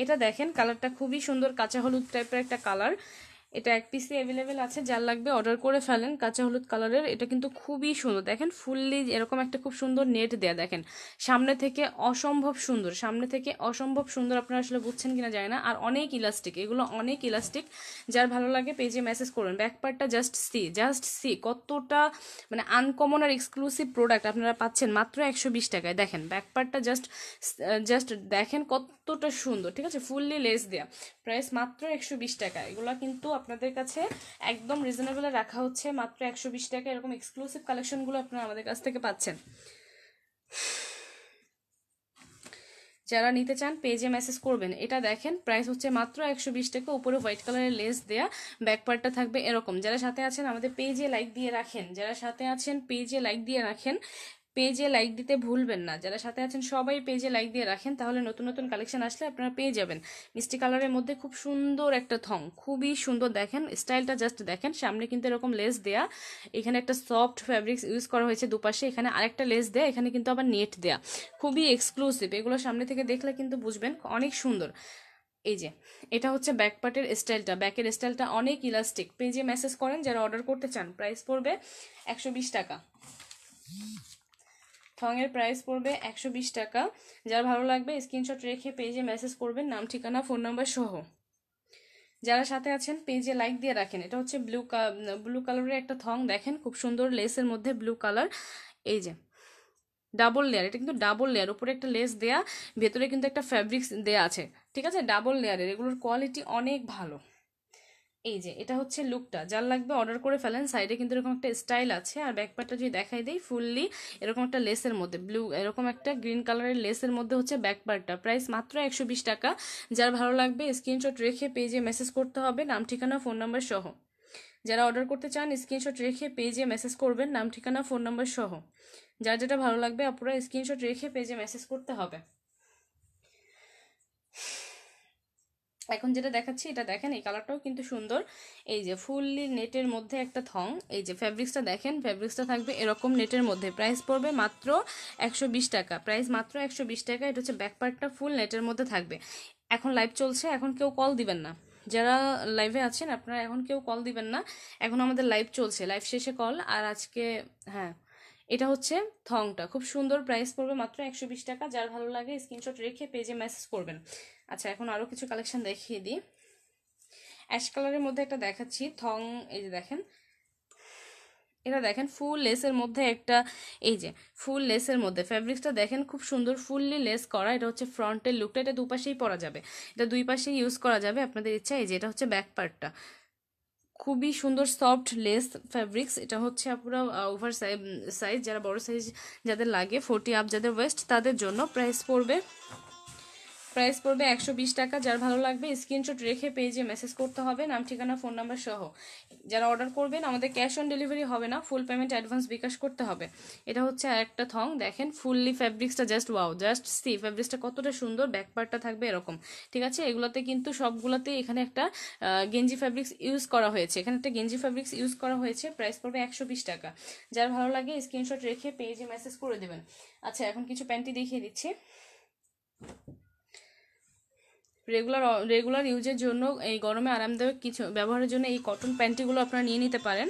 এটা দেখেন কালারটা খুবই সুন্দর কাঁচা হলুদ টাইপের একটা কালার এটা এক পিসে অ্যাভেলেবেল আছে যার লাগবে অর্ডার করে ফেলেন কাঁচা হলুদ কালারের এটা কিন্তু খুবই সুন্দর দেখেন ফুললি এরকম একটা খুব সুন্দর নেট দেয়া দেখেন সামনে থেকে অসম্ভব সুন্দর সামনে থেকে অসম্ভব সুন্দর আপনারা আসলে বুঝছেন কিনা যায় না আর অনেক ইলাস্টিক এগুলো অনেক ইলাস্টিক যার ভালো লাগে পেজে মেসেজ করুন ব্যাকপার্টটা জাস্ট সি জাস্ট সি কতটা মানে আনকমন আর এক্সক্লুসিভ প্রোডাক্ট আপনারা পাচ্ছেন মাত্র একশো টাকায় দেখেন ব্যাকপার্টটা জাস্ট জাস্ট দেখেন কত এতটা সুন্দর ঠিক আছে ফুললি লেস দেওয়া প্রাইস মাত্র একশো বিশ টাকা এগুলো কিন্তু আপনাদের কাছে একদম রিজনেবলে রাখা হচ্ছে মাত্র একশো বিশ টাকা এরকম এক্সক্লুসিভ কালেকশনগুলো আপনারা আমাদের কাছ থেকে পাচ্ছেন যারা নিতে চান পেজে মেসেজ করবেন এটা দেখেন প্রাইস হচ্ছে মাত্র একশো বিশ টাকা উপরে হোয়াইট কালারের লেস দেয়া ব্যাকপার্টটা থাকবে এরকম যারা সাথে আছেন আমাদের পেজে লাইক দিয়ে রাখেন যারা সাথে আছেন পেজে লাইক দিয়ে রাখেন পেজে লাইক দিতে ভুলবেন না যারা সাথে আছেন সবাই পেজে লাইক দিয়ে রাখেন তাহলে নতুন নতুন কালেকশন আসলে আপনারা পেয়ে যাবেন মিষ্টি কালারের মধ্যে খুব সুন্দর একটা থং খুবই সুন্দর দেখেন স্টাইলটা জাস্ট দেখেন সামনে কিন্তু এরকম লেস দেয়া এখানে একটা সফট ফ্যাব্রিক্স ইউজ করা হয়েছে দুপাশে এখানে আরেকটা লেস দেয়া এখানে কিন্তু আবার নেট দেয়া খুবই এক্সক্লুসিভ এগুলো সামনে থেকে দেখলে কিন্তু বুঝবেন অনেক সুন্দর এই যে এটা হচ্ছে ব্যাকপার্টের স্টাইলটা ব্যাকের স্টাইলটা অনেক ইলাস্টিক পেজে মেসেজ করেন যারা অর্ডার করতে চান প্রাইস পড়বে একশো টাকা থংয়ের প্রাইস পড়বে একশো টাকা যার ভালো লাগবে স্ক্রিনশট রেখে পেজে মেসেজ করবেন নাম ঠিকানা ফোন নাম্বার সহ যারা সাথে আছেন পেজে লাইক দিয়ে রাখেন এটা হচ্ছে ব্লু ব্লু কালারের একটা থং দেখেন খুব সুন্দর লেসের মধ্যে ব্লু কালার এই যে ডাবল লেয়ার এটা কিন্তু ডাবল লেয়ার উপরে একটা লেস দেয়া ভেতরে কিন্তু একটা ফ্যাব্রিক্স দেয়া আছে ঠিক আছে ডাবল লেয়ারের এগুলোর কোয়ালিটি অনেক ভালো এই যে এটা হচ্ছে লুকটা যার লাগবে অর্ডার করে ফেলেন সাইডে কিন্তু এরকম একটা স্টাইল আছে আর ব্যাকপ্যাটটা যদি দেখাই দিই ফুললি এরকম একটা লেসের মধ্যে ব্লু এরকম একটা গ্রিন কালারের লেসের মধ্যে হচ্ছে ব্যাকপ্যাটটা প্রাইস মাত্র একশো টাকা যার ভালো লাগবে স্ক্রিনশট রেখে পেজে মেসেজ করতে হবে নাম ঠিকানা ফোন নাম্বার সহ যারা অর্ডার করতে চান স্ক্রিনশট রেখে পেজে মেসেজ করবেন নাম ঠিকানা ফোন নাম্বার সহ যার যেটা ভালো লাগবে আপনারা স্ক্রিনশট রেখে পেজে মেসেজ করতে হবে এখন যেটা দেখাচ্ছি এটা দেখেন এই কালারটাও কিন্তু সুন্দর এই যে ফুললি নেটের মধ্যে একটা থং এই যে ফ্যাব্রিক্সটা দেখেন ফ্যাব্রিক্সটা থাকবে এরকম নেটের মধ্যে প্রাইস পড়বে মাত্র একশো টাকা প্রাইস মাত্র একশো টাকা এটা হচ্ছে ব্যাকপার্টটা ফুল নেটের মধ্যে থাকবে এখন লাইভ চলছে এখন কেউ কল দিবেন না যারা লাইভে আছেন আপনারা এখন কেউ কল দিবেন না এখন আমাদের লাইভ চলছে লাইভ শেষে কল আর আজকে হ্যাঁ এটা হচ্ছে থংটা খুব সুন্দর প্রাইস পড়বে মাত্র একশো টাকা যার ভালো লাগে স্ক্রিনশট রেখে পেজে মেসেজ করবেন আচ্ছা এখন আরও কিছু কালেকশান দেখিয়ে দিই অ্যাশ কালারের মধ্যে একটা দেখাচ্ছি থং এই যে দেখেন এটা দেখেন ফুল লেসের মধ্যে একটা এই যে ফুল লেসের মধ্যে ফ্যাব্রিক্সটা দেখেন খুব সুন্দর ফুললি লেস করা এটা হচ্ছে ফ্রন্টের লুকটা এটা দুপাশেই পরা যাবে এটা দুই পাশেই ইউজ করা যাবে আপনাদের ইচ্ছা এই যে এটা হচ্ছে ব্যাক পার্টটা খুবই সুন্দর সফট লেস ফ্যাব্রিক্স এটা হচ্ছে আপনারা ওভার সাইজ যারা বড় সাইজ যাদের লাগে ফোর্টি আপ যাদের ওয়েস্ট তাদের জন্য প্রাইস পড়বে প্রাইস পড়বে একশো টাকা যার ভালো লাগবে স্ক্রিনশট রেখে পেজে মেসেজ করতে হবে নাম ঠিকানা ফোন নাম্বার সহ যারা অর্ডার করবেন আমাদের ক্যাশ অন ডেলিভারি হবে না ফুল পেমেন্ট অ্যাডভান্স বিকাশ করতে হবে এটা হচ্ছে আরেকটা থং দেখেন ফুললি ফ্যাব্রিক্সটা জাস্ট ওয়াও জাস্ট সি ফ্যাব্রিক্সটা কতটা সুন্দর ব্যাকপার্টটা থাকবে এরকম ঠিক আছে এগুলোতে কিন্তু সবগুলোতে এখানে একটা গেঞ্জি ফ্যাব্রিক্স ইউজ করা হয়েছে এখানে একটা গেঞ্জি ফ্যাব্রিক্স ইউজ করা হয়েছে প্রাইস পড়বে একশো টাকা যার ভালো লাগে স্ক্রিনশট রেখে পেজে মেসেজ করে দেবেন আচ্ছা এখন কিছু প্যান্টি দেখিয়ে দিচ্ছি রেগুলার রেগুলার ইউজের জন্য এই গরমে আরামদায়ক কিছু ব্যবহারের জন্য এই কটন প্যান্টিগুলো আপনারা নিয়ে নিতে পারেন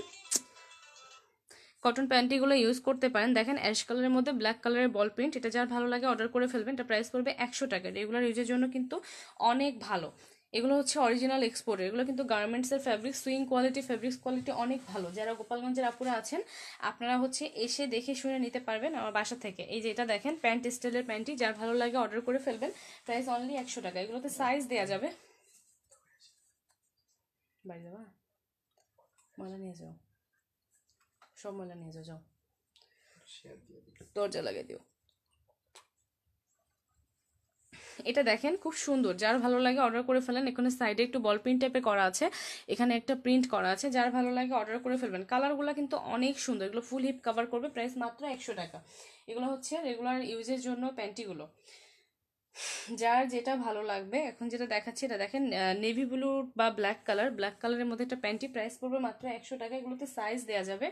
কটন প্যান্টিগুলো ইউজ করতে পারেন দেখেন অ্যাশ কালারের মধ্যে ব্ল্যাক কালারের বল প্রিন্ট এটা যার ভালো লাগে অর্ডার করে ফেলবেন এটা প্রাইস পড়বে একশো টাকা রেগুলার ইউজের জন্য কিন্তু অনেক ভালো এগুলো হচ্ছে অরিজিনাল এক্সপোর্টের এগুলো কিন্তু গার্মেন্টসের fabric sewing quality fabrics quality অনেক ভালো যারা গোপালগঞ্জের আপুরা আছেন আপনারা হচ্ছে এসে দেখে শুনে নিতে পারবেন আমার বাসা থেকে এই যে এটা দেখেন প্যান্ট স্টাইলের প্যান্টটি যার ভালো লাগে অর্ডার করে ফেলবেন প্রাইস অনলি একশো টাকা এগুলোতে সাইজ দেওয়া যাবে বাড়ি যাবা ময়লা নিয়ে যাও সব ময়লা নিয়ে যাও যাও দরজা লাগিয়ে দিও এটা দেখেন খুব সুন্দর যার ভালো লাগে অর্ডার করে ফেলেন এখানে সাইডে একটু বল প্রিন্ট টাইপে করা আছে এখানে একটা প্রিন্ট করা আছে যার ভালো লাগে অর্ডার করে ফেলবেন কালারগুলো কিন্তু অনেক সুন্দর এগুলো ফুল হিপ কভার করবে প্রাইস মাত্র একশো টাকা এগুলো হচ্ছে রেগুলার ইউজের জন্য প্যান্টিগুলো যার যেটা ভালো লাগবে এখন যেটা দেখাচ্ছি এটা দেখেন নেভি ব্লু বা ব্ল্যাক কালার ব্ল্যাক কালারের মধ্যে একটা প্যান্টি প্রাইস পড়বে মাত্র একশো টাকা এগুলোতে সাইজ দেওয়া যাবে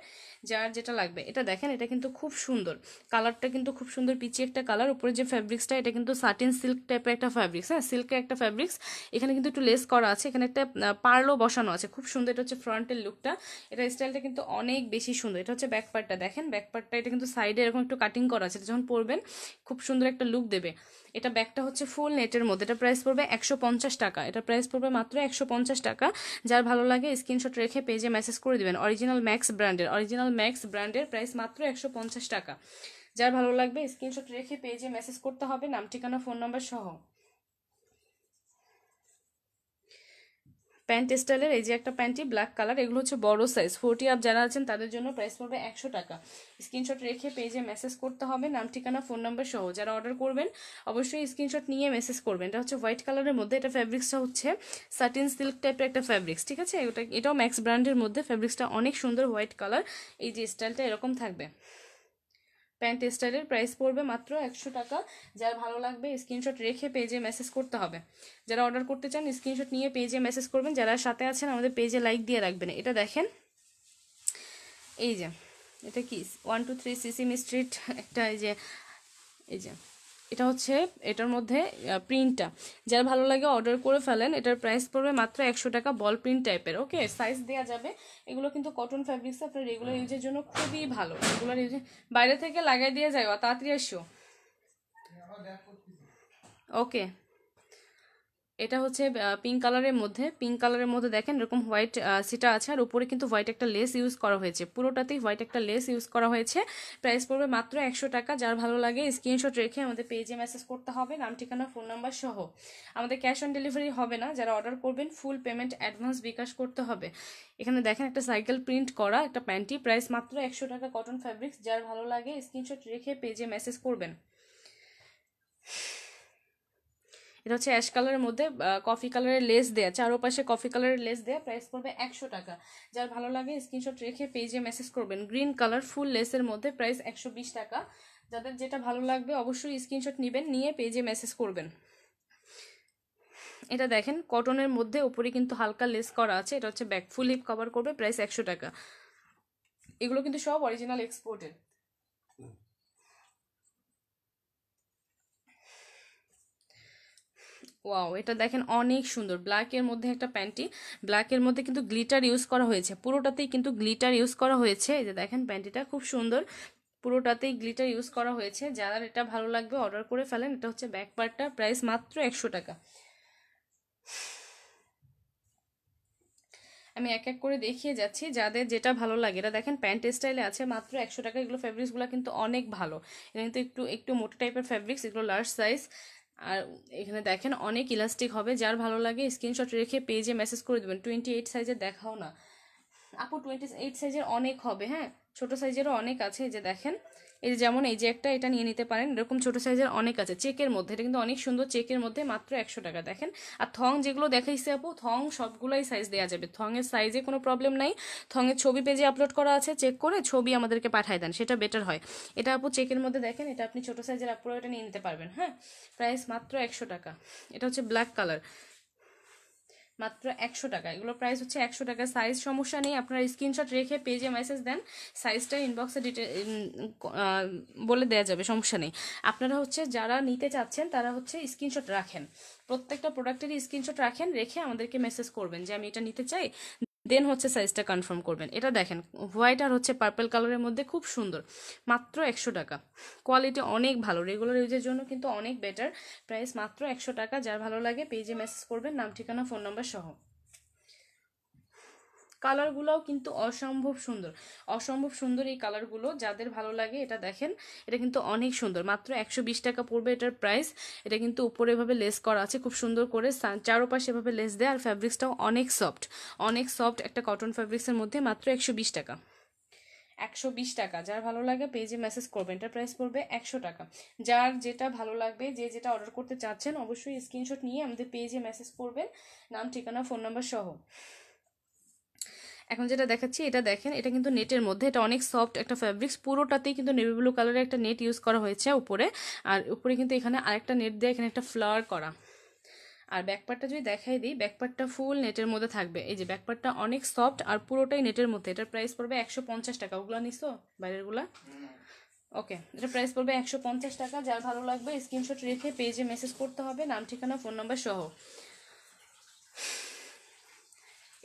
যার যেটা লাগবে এটা দেখেন এটা কিন্তু খুব সুন্দর কালারটা কিন্তু খুব সুন্দর পিচিয়ে একটা কালার উপরে যে ফ্যাব্রিক্সটা এটা কিন্তু সাটিন সিল্ক টাইপের একটা ফ্যাব্রিক্স হ্যাঁ সিল্কের একটা ফ্যাব্রিক্স এখানে কিন্তু একটু লেস করা আছে এখানে একটা পার্লো বসানো আছে খুব সুন্দর এটা হচ্ছে ফ্রন্টের লুকটা এটা স্টাইলটা কিন্তু অনেক বেশি সুন্দর এটা হচ্ছে ব্যাকপার্টটা দেখেন ব্যাকপার্টটা এটা কিন্তু সাইডে এরকম একটু কাটিং করা আছে যখন পরবেন খুব সুন্দর একটা লুক দেবে এটা ব্যাগটা হচ্ছে ফুল নেটের মধ্যে এটা প্রাইস পড়বে একশো পঞ্চাশ টাকা এটা প্রাইস পড়বে মাত্র একশো পঞ্চাশ টাকা যার ভালো লাগে স্ক্রিনশট রেখে পেজে মেসেজ করে দেবেন অরিজিনাল ম্যাক্স ব্র্যান্ডের অরিজিনাল ম্যাক্স ব্র্যান্ডের প্রাইস মাত্র একশো পঞ্চাশ টাকা যার ভালো লাগবে স্ক্রিনশট রেখে পেজে মেসেজ করতে হবে নাম ঠিকানা ফোন নম্বর সহ প্যান্ট স্টাইলের এই যে একটা প্যান্টটি ব্ল্যাক কালার এগুলো হচ্ছে বড় সাইজ ফোরটি আপ যারা আছেন তাদের জন্য প্রাইস পড়বে একশো টাকা স্ক্রিনশট রেখে পেজে মেসেজ করতে হবে নাম ঠিকানা ফোন নাম্বার সহ যারা অর্ডার করবেন অবশ্যই স্ক্রিনশট নিয়ে মেসেজ করবেন এটা হচ্ছে হোয়াইট কালারের মধ্যে এটা ফ্যাব্রিক্সটা হচ্ছে সাটিন সিল্ক টাইপের একটা ফ্যাব্রিক্স ঠিক আছে এটা এটাও ম্যাক্স ব্র্যান্ডের মধ্যে ফ্যাব্রিক্সটা অনেক সুন্দর হোয়াইট কালার এই যে স্টাইলটা এরকম থাকবে প্যান্ট স্টাইলের প্রাইস পড়বে মাত্র একশো টাকা যার ভালো লাগবে স্ক্রিনশট রেখে পেজে মেসেজ করতে হবে যারা অর্ডার করতে চান স্ক্রিনশট নিয়ে পেজে মেসেজ করবেন যারা সাথে আছেন আমাদের পেজে লাইক দিয়ে রাখবেন এটা দেখেন এই যে এটা কি ওয়ান টু থ্রি সিসিমি স্ট্রিট একটা এই যে এই যে এটা হচ্ছে এটার মধ্যে প্রিন্টটা যার ভালো লাগে অর্ডার করে ফেলেন এটার প্রাইস পড়বে মাত্র একশো টাকা বল প্রিন্ট টাইপের ওকে সাইজ দেওয়া যাবে এগুলো কিন্তু কটন ফ্যাব্রিক্স আপনার রেগুলার ইউজের জন্য খুবই ভালো রেগুলার ইউজে বাইরে থেকে লাগাই দিয়ে যায় তাড়াতাড়ি আসো ওকে এটা হচ্ছে পিঙ্ক কালারের মধ্যে পিঙ্ক কালারের মধ্যে দেখেন এরকম হোয়াইট সিটা আছে আর উপরে কিন্তু হোয়াইট একটা লেস ইউজ করা হয়েছে পুরোটাতেই হোয়াইট একটা লেস ইউজ করা হয়েছে প্রাইস পড়বে মাত্র একশো টাকা যার ভালো লাগে স্ক্রিনশট রেখে আমাদের পেজে মেসেজ করতে হবে নাম ঠিকানা ফোন নাম্বার সহ আমাদের ক্যাশ অন ডেলিভারি হবে না যারা অর্ডার করবেন ফুল পেমেন্ট অ্যাডভান্স বিকাশ করতে হবে এখানে দেখেন একটা সাইকেল প্রিন্ট করা একটা প্যান্টি প্রাইস মাত্র একশো টাকা কটন ফ্যাব্রিক্স যার ভালো লাগে স্ক্রিনশট রেখে পেজে মেসেজ করবেন এটা হচ্ছে অ্যাশ কালারের মধ্যে কফি কালারের লেস দেয়া চারোপাশে কফি কালারের লেস দেওয়া প্রাইস পড়বে একশো টাকা যার ভালো লাগে স্ক্রিনশট রেখে পেজে মেসেজ করবেন গ্রিন কালার ফুল লেসের মধ্যে প্রাইস একশো টাকা যাদের যেটা ভালো লাগবে অবশ্যই স্ক্রিনশট নেবেন নিয়ে পেজে মেসেজ করবেন এটা দেখেন কটনের মধ্যে ওপরে কিন্তু হালকা লেস করা আছে এটা হচ্ছে ব্যাক ফুল হিপ কভার করবে প্রাইস একশো টাকা এগুলো কিন্তু সব অরিজিনাল এক্সপোর্টের ওয়াও এটা দেখেন অনেক সুন্দর ব্ল্যাকের মধ্যে একটা প্যান্টি ব্ল্যাকের মধ্যে কিন্তু গ্লিটার ইউজ করা হয়েছে পুরোটাতেই কিন্তু গ্লিটার ইউজ করা হয়েছে এই যে দেখেন প্যান্টিটা খুব সুন্দর পুরোটাতেই গ্লিটার ইউজ করা হয়েছে যারা এটা ভালো লাগবে অর্ডার করে ফেলেন এটা হচ্ছে ব্যাক পার্টটা প্রাইস মাত্র একশো টাকা আমি এক এক করে দেখিয়ে যাচ্ছি যাদের যেটা ভালো লাগে এটা দেখেন প্যান্ট স্টাইলে আছে মাত্র একশো টাকা এগুলো ফেব্রিক্সগুলো কিন্তু অনেক ভালো এটা কিন্তু একটু একটু মোটা টাইপের ফেব্রিক্স এগুলো লার্জ সাইজ আর এখানে দেখেন অনেক ইলাস্টিক হবে যার ভালো লাগে স্ক্রিনশট রেখে পেজে মেসেজ করে দেবেন টোয়েন্টি এইট সাইজের দেখাও না আপু টোয়েন্টি এইট সাইজের অনেক হবে হ্যাঁ ছোটো সাইজেরও অনেক আছে যে দেখেন এই যে যেমন এই যে একটা এটা নিয়ে নিতে পারেন এরকম ছোট সাইজের অনেক আছে চেকের মধ্যে এটা কিন্তু অনেক সুন্দর চেকের মধ্যে মাত্র একশো টাকা দেখেন আর থং যেগুলো দেখাইছে আপু থং সবগুলোই সাইজ দেওয়া যাবে থংয়ের সাইজে কোনো প্রবলেম নাই থংয়ের ছবি পেজে আপলোড করা আছে চেক করে ছবি আমাদেরকে পাঠায় দেন সেটা বেটার হয় এটা আপু চেকের মধ্যে দেখেন এটা আপনি ছোট সাইজের আপুরা এটা নিয়ে নিতে পারবেন হ্যাঁ প্রাইস মাত্র একশো টাকা এটা হচ্ছে ব্ল্যাক কালার মাত্র একশো টাকা এগুলোর প্রাইস হচ্ছে একশো টাকা সাইজ সমস্যা নেই আপনারা স্ক্রিনশট রেখে পেজে মেসেজ দেন সাইজটা ইনবক্সে ডিটে বলে দেওয়া যাবে সমস্যা নেই আপনারা হচ্ছে যারা নিতে চাচ্ছেন তারা হচ্ছে স্ক্রিনশট রাখেন প্রত্যেকটা প্রোডাক্টেরই স্ক্রিনশট রাখেন রেখে আমাদেরকে মেসেজ করবেন যে আমি এটা নিতে চাই দেন হচ্ছে সাইজটা কনফার্ম করবেন এটা দেখেন হোয়াইট আর হচ্ছে পার্পল কালারের মধ্যে খুব সুন্দর মাত্র একশো টাকা কোয়ালিটি অনেক ভালো রেগুলার ইউজের জন্য কিন্তু অনেক বেটার প্রাইস মাত্র একশো টাকা যার ভালো লাগে পেজে মেসেজ করবেন নাম ঠিকানা ফোন নাম্বার সহ কালারগুলোও কিন্তু অসম্ভব সুন্দর অসম্ভব সুন্দর এই কালারগুলো যাদের ভালো লাগে এটা দেখেন এটা কিন্তু অনেক সুন্দর মাত্র একশো টাকা পড়বে এটার প্রাইস এটা কিন্তু উপরে এভাবে লেস করা আছে খুব সুন্দর করে চারোপাশে এভাবে লেস দেয় আর ফ্যাব্রিক্সটাও অনেক সফট অনেক সফট একটা কটন ফ্যাব্রিক্সের মধ্যে মাত্র একশো টাকা একশো বিশ টাকা যার ভালো লাগে পেজে মেসেজ করবেন এটার প্রাইস পড়বে একশো টাকা যার যেটা ভালো লাগবে যে যেটা অর্ডার করতে চাচ্ছেন অবশ্যই স্ক্রিনশট নিয়ে আমাদের পেজে মেসেজ করবেন নাম ঠিকানা ফোন নাম্বার সহ এখন যেটা দেখাচ্ছি এটা দেখেন এটা কিন্তু নেটের মধ্যে এটা অনেক সফট একটা ফ্যাব্রিক্স পুরোটাতেই কিন্তু নেভি ব্লু কালারের একটা নেট ইউজ করা হয়েছে উপরে আর উপরে কিন্তু এখানে আরেকটা নেট দিয়ে এখানে একটা ফ্লাওয়ার করা আর ব্যাকপারটা যদি দেখাই দিই ব্যাকপারটা ফুল নেটের মধ্যে থাকবে এই যে ব্যাকপারটা অনেক সফট আর পুরোটাই নেটের মধ্যে এটার প্রাইস পড়বে একশো পঞ্চাশ টাকা ওগুলো নিছো বাইরেরগুলা ওকে এটা প্রাইস পড়বে একশো পঞ্চাশ টাকা যার ভালো লাগবে স্ক্রিনশট রেখে পেজে মেসেজ করতে হবে নাম ঠিকানা ফোন নাম্বার সহ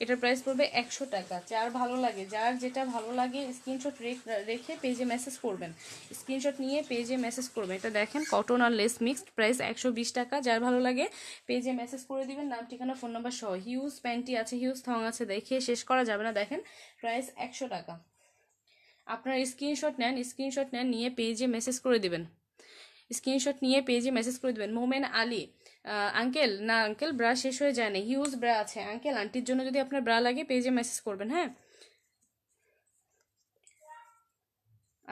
এটার প্রাইস পড়বে একশো টাকা যার ভালো লাগে যার যেটা ভালো লাগে স্ক্রিনশট রেখে পেজে মেসেজ করবেন স্ক্রিনশট নিয়ে পেজে মেসেজ করবেন এটা দেখেন কটন আর লেস মিক্সড প্রাইস একশো টাকা যার ভালো লাগে পেজে মেসেজ করে দিবেন নাম ঠিকানা ফোন নাম্বার সহ হিউজ প্যান্টি আছে হিউজ থং আছে দেখে শেষ করা যাবে না দেখেন প্রাইস একশো টাকা আপনার স্ক্রিনশট নেন স্ক্রিনশট নেন নিয়ে পেজে মেসেজ করে দিবেন স্ক্রিনশট নিয়ে পেজে মেসেজ করে দেবেন মোমেন আলী আঙ্কেল না আঙ্কেল ব্রা শেষ হয়ে যায় না হিউজ ব্রা আছে আঙ্কেল আন্টির জন্য যদি আপনার ব্রা লাগে পেজে মেসেজ করবেন হ্যাঁ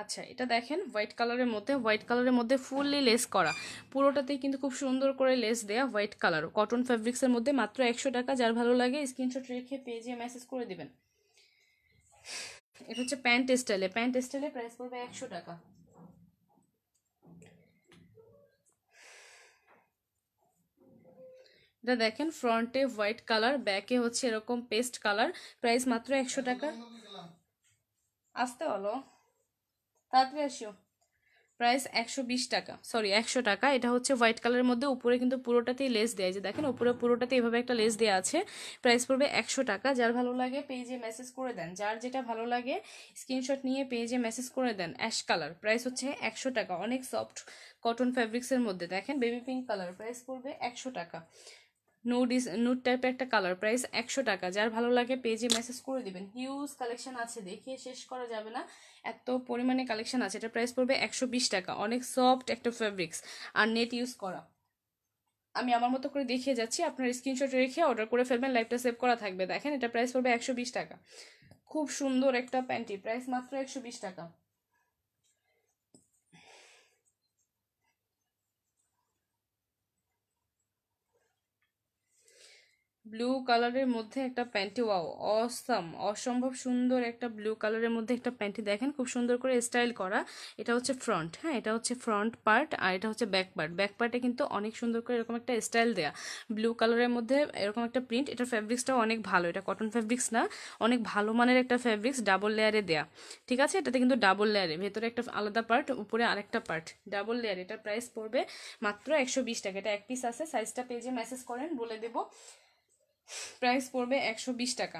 আচ্ছা এটা দেখেন হোয়াইট কালারের মধ্যে হোয়াইট কালারের মধ্যে ফুললি লেস করা পুরোটাতেই কিন্তু খুব সুন্দর করে লেস দেয়া হোয়াইট কালার কটন ফ্যাব্রিক্সের মধ্যে মাত্র একশো টাকা যার ভালো লাগে স্ক্রিনশট রেখে পেজে মেসেজ করে দেবেন এটা হচ্ছে প্যান্ট স্টাইলে প্যান্ট স্টাইলে প্রাইস পড়বে একশো টাকা এটা দেখেন ফ্রন্টে হোয়াইট কালার ব্যাকে হচ্ছে এরকম পেস্ট কালার প্রাইস মাত্র একশো টাকা আসতে হলো তাড়াতাড়ি আসিও প্রাইস একশো টাকা সরি একশো টাকা এটা হচ্ছে হোয়াইট কালারের মধ্যে উপরে কিন্তু পুরোটাতেই লেস দেওয়া যে দেখেন উপরে পুরোটাতে এভাবে একটা লেস দেওয়া আছে প্রাইস পড়বে একশো টাকা যার ভালো লাগে পেজে মেসেজ করে দেন যার যেটা ভালো লাগে স্ক্রিনশট নিয়ে পেজে মেসেজ করে দেন অ্যাশ কালার প্রাইস হচ্ছে একশো টাকা অনেক সফট কটন ফ্যাব্রিক্সের মধ্যে দেখেন বেবি পিঙ্ক কালার প্রাইস পড়বে একশো টাকা নুড ইস নুড টাইপের একটা কালার প্রাইস একশো টাকা যার ভালো লাগে পেজে মেসেজ করে দিবেন হিউজ কালেকশান আছে দেখিয়ে শেষ করা যাবে না এত পরিমাণে কালেকশান আছে এটা প্রাইস পড়বে একশো টাকা অনেক সফট একটা ফেব্রিক্স আর নেট ইউজ করা আমি আমার মতো করে দেখিয়ে যাচ্ছি আপনার স্ক্রিনশট রেখে অর্ডার করে ফেলবেন লাইফটা সেভ করা থাকবে দেখেন এটা প্রাইস পড়বে একশো টাকা খুব সুন্দর একটা প্যান্টি প্রাইস মাত্র একশো টাকা ব্লু কালারের মধ্যে একটা প্যান্টি ওয়াও অসম অসম্ভব সুন্দর একটা ব্লু কালারের মধ্যে একটা প্যান্টি দেখেন খুব সুন্দর করে স্টাইল করা এটা হচ্ছে ফ্রন্ট হ্যাঁ এটা হচ্ছে ফ্রন্ট পার্ট আর এটা হচ্ছে ব্যাক পার্ট ব্যাক পার্টে কিন্তু অনেক সুন্দর করে এরকম একটা স্টাইল দেয়া ব্লু কালারের মধ্যে এরকম একটা প্রিন্ট এটার ফ্যাব্রিক্সটাও অনেক ভালো এটা কটন ফ্যাব্রিক্স না অনেক ভালো মানের একটা ফ্যাব্রিক্স ডাবল লেয়ারে দেয়া ঠিক আছে এটাতে কিন্তু ডাবল লেয়ারে ভেতরে একটা আলাদা পার্ট উপরে আরেকটা পার্ট ডাবল লেয়ার এটার প্রাইস পড়বে মাত্র একশো টাকা এটা এক পিস আছে সাইজটা পেজে মেসেজ করেন বলে দেবো প্রাইস পড়বে একশো টাকা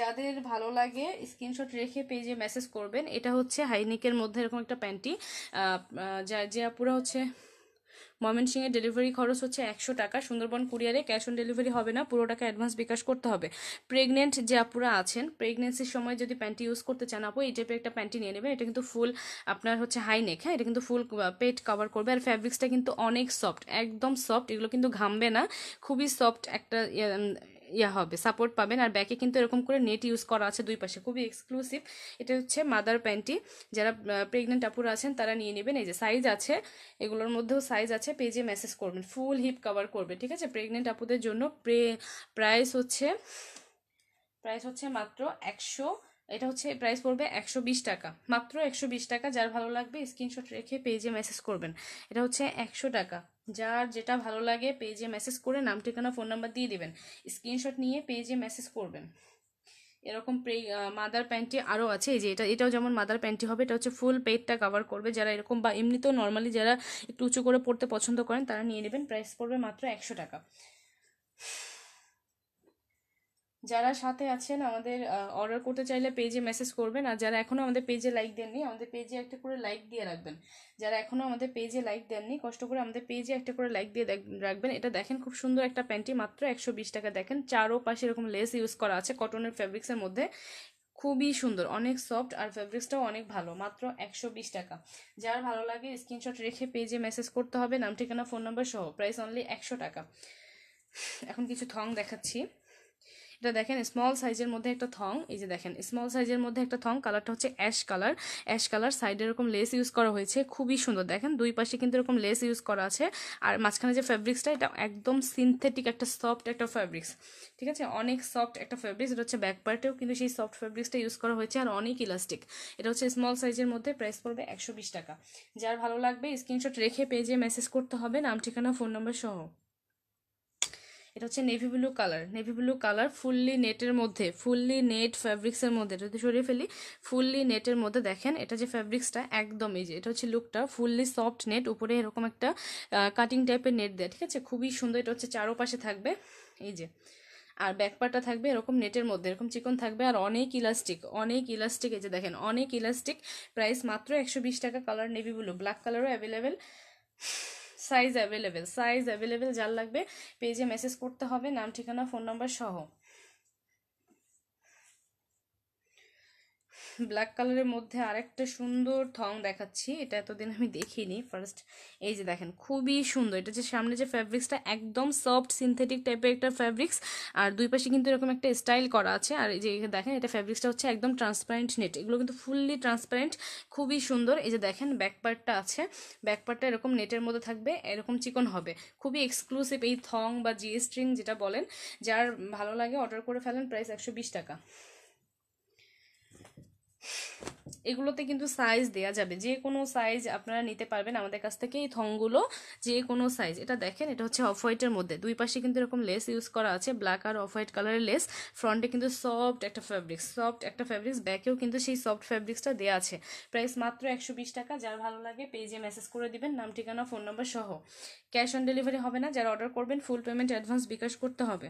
যাদের ভালো লাগে স্ক্রিনশট রেখে পেজে মেসেজ করবেন এটা হচ্ছে হাইনিকের মধ্যে এরকম একটা প্যান্টি যা যে আপুরা হচ্ছে ময়মনসিংহে ডেলিভারি খরচ হচ্ছে একশো টাকা সুন্দরবন কুরিয়ারে ক্যাশ অন ডেলিভারি হবে না পুরো টাকা অ্যাডভান্স বিকাশ করতে হবে প্রেগনেন্ট যে আপুরা আছেন প্রেগনেন্সির সময় যদি প্যান্টি ইউজ করতে চান আপু এই টাইপের একটা প্যান্টি নিয়ে নেবেন এটা কিন্তু ফুল আপনার হচ্ছে হাই নেক হ্যাঁ এটা কিন্তু ফুল পেট কভার করবে আর ফ্যাব্রিক্সটা কিন্তু অনেক সফট একদম সফট এগুলো কিন্তু ঘামবে না খুবই সফট একটা ইয়ে, ইয়া হবে সাপোর্ট পাবেন আর ব্যাকে কিন্তু এরকম করে নেট ইউজ করা আছে দুই পাশে খুবই এক্সক্লুসিভ এটা হচ্ছে মাদার প্যান্টি যারা প্রেগনেন্ট আপুরা আছেন তারা নিয়ে নেবেন এই যে সাইজ আছে এগুলোর মধ্যেও সাইজ আছে পেজে মেসেজ করবেন ফুল হিপ কভার করবে ঠিক আছে প্রেগনেন্ট আপুদের জন্য প্রাইস হচ্ছে প্রাইস হচ্ছে মাত্র একশো এটা হচ্ছে প্রাইস পড়বে একশো টাকা মাত্র একশো টাকা যার ভালো লাগবে স্ক্রিনশট রেখে পেজে মেসেজ করবেন এটা হচ্ছে একশো টাকা যার যেটা ভালো লাগে পেজে মেসেজ করে নাম ঠিকানা ফোন নাম্বার দিয়ে দেবেন স্ক্রিনশট নিয়ে পেজে মেসেজ করবেন এরকম মাদার প্যান্টি আরও আছে এই যে এটা এটাও যেমন মাদার প্যান্টি হবে এটা হচ্ছে ফুল পেটটা কাভার করবে যারা এরকম বা এমনিতেও নর্মালি যারা একটু উঁচু করে পড়তে পছন্দ করেন তারা নিয়ে নেবেন প্রাইস পড়বে মাত্র একশো টাকা যারা সাথে আছেন আমাদের অর্ডার করতে চাইলে পেজে মেসেজ করবেন আর যারা এখনও আমাদের পেজে লাইক দেননি আমাদের পেজে একটা করে লাইক দিয়ে রাখবেন যারা এখনও আমাদের পেজে লাইক দেননি কষ্ট করে আমাদের পেজে একটা করে লাইক দিয়ে রাখবেন এটা দেখেন খুব সুন্দর একটা প্যান্টি মাত্র একশো বিশ টাকা দেখেন চারও পাশে এরকম লেস ইউজ করা আছে কটনের ফ্যাব্রিক্সের মধ্যে খুবই সুন্দর অনেক সফট আর ফেব্রিক্সটাও অনেক ভালো মাত্র একশো বিশ টাকা যার ভালো লাগে স্ক্রিনশট রেখে পেজে মেসেজ করতে হবে নাম ঠিকানা ফোন নাম্বার সহ প্রাইস অনলি একশো টাকা এখন কিছু থং দেখাচ্ছি এটা দেখেন স্মল সাইজের মধ্যে একটা থং এই যে দেখেন স্মল সাইজের মধ্যে একটা থং কালারটা হচ্ছে অ্যাশ কালার অ্যাশ কালার সাইডে এরকম লেস ইউজ করা হয়েছে খুবই সুন্দর দেখেন দুই পাশে কিন্তু এরকম লেস ইউজ করা আছে আর মাঝখানে যে ফ্যাব্রিক্সটা এটা একদম সিনথেটিক একটা সফট একটা ফ্যাব্রিক্স ঠিক আছে অনেক সফট একটা ফ্যাব্রিক্স এটা হচ্ছে ব্যাক পার্টেও কিন্তু সেই সফট ফ্যাব্রিক্সটা ইউজ করা হয়েছে আর অনেক ইলাস্টিক এটা হচ্ছে স্মল সাইজের মধ্যে প্রাইস পড়বে একশো টাকা যার ভালো লাগবে স্ক্রিনশট রেখে পেজে মেসেজ করতে হবে নাম ঠিকানা ফোন নম্বর সহ এটা হচ্ছে navy blue colour navy blue colour fully নেটের মধ্যে ফুললি নেট ফ্যাব্রিক্সের মধ্যে যদি সরিয়ে ফেলি ফুললি নেটের মধ্যে দেখেন এটা যে ফ্যাব্রিক্সটা একদম এই যে এটা হচ্ছে লুকটা ফুললি সফট নেট উপরে এরকম একটা কাটিং টাইপের নেট দেয় ঠিক আছে খুবই সুন্দর এটা হচ্ছে চারোপাশে থাকবে এই যে আর ব্যাকপারটা থাকবে এরকম নেটের মধ্যে এরকম চিকন থাকবে আর অনেক ইলাস্টিক অনেক ইলাস্টিক এই যে দেখেন অনেক ইলাস্টিক প্রাইস মাত্র একশো টাকা কালার নেভি ব্লু ব্ল্যাক কালারও available size available size available যার লাগবে পেজে মেসেজ করতে হবে নাম ঠিকানা ফোন নাম্বার সহ ব্ল্যাক কালারের মধ্যে আরেকটা সুন্দর থং দেখাচ্ছি এটা এতদিন আমি দেখিনি ফার্স্ট এই যে দেখেন খুবই সুন্দর এটা যে সামনে যে ফ্যাব্রিক্সটা একদম সফট সিনথেটিক টাইপের একটা ফ্যাব্রিক্স আর দুই পাশে কিন্তু এরকম একটা স্টাইল করা আছে আর এই যে দেখেন এটা ফ্যাব্রিক্সটা হচ্ছে একদম ট্রান্সপারেন্ট নেট এগুলো কিন্তু ফুললি ট্রান্সপারেন্ট খুবই সুন্দর এই যে দেখেন ব্যাকপার্টটা আছে ব্যাকপার্টটা এরকম নেটের মধ্যে থাকবে এরকম চিকন হবে খুবই এক্সক্লুসিভ এই থং বা জি স্ট্রিং যেটা বলেন যার ভালো লাগে অর্ডার করে ফেলেন প্রাইস একশো টাকা এগুলোতে কিন্তু সাইজ দেয়া যাবে যে কোনো সাইজ আপনারা নিতে পারবেন আমাদের কাছ থেকে এই থংগুলো যে কোনো সাইজ এটা দেখেন এটা হচ্ছে অফ হোয়াইটের মধ্যে দুই পাশে কিন্তু এরকম লেস ইউজ করা আছে ব্ল্যাক আর অফ হোয়াইট কালারের লেস ফ্রন্টে কিন্তু সফট একটা ফ্যাব্রিক্স সফট একটা ফ্যাব্রিক্স ব্যাকেও কিন্তু সেই সফট ফ্যাব্রিক্সটা দেওয়া আছে প্রাইস মাত্র একশো টাকা যার ভালো লাগে পেজে মেসেজ করে দিবেন নাম ঠিকানা ফোন নম্বর সহ ক্যাশ অন ডেলিভারি হবে না যারা অর্ডার করবেন ফুল পেমেন্ট অ্যাডভান্স বিকাশ করতে হবে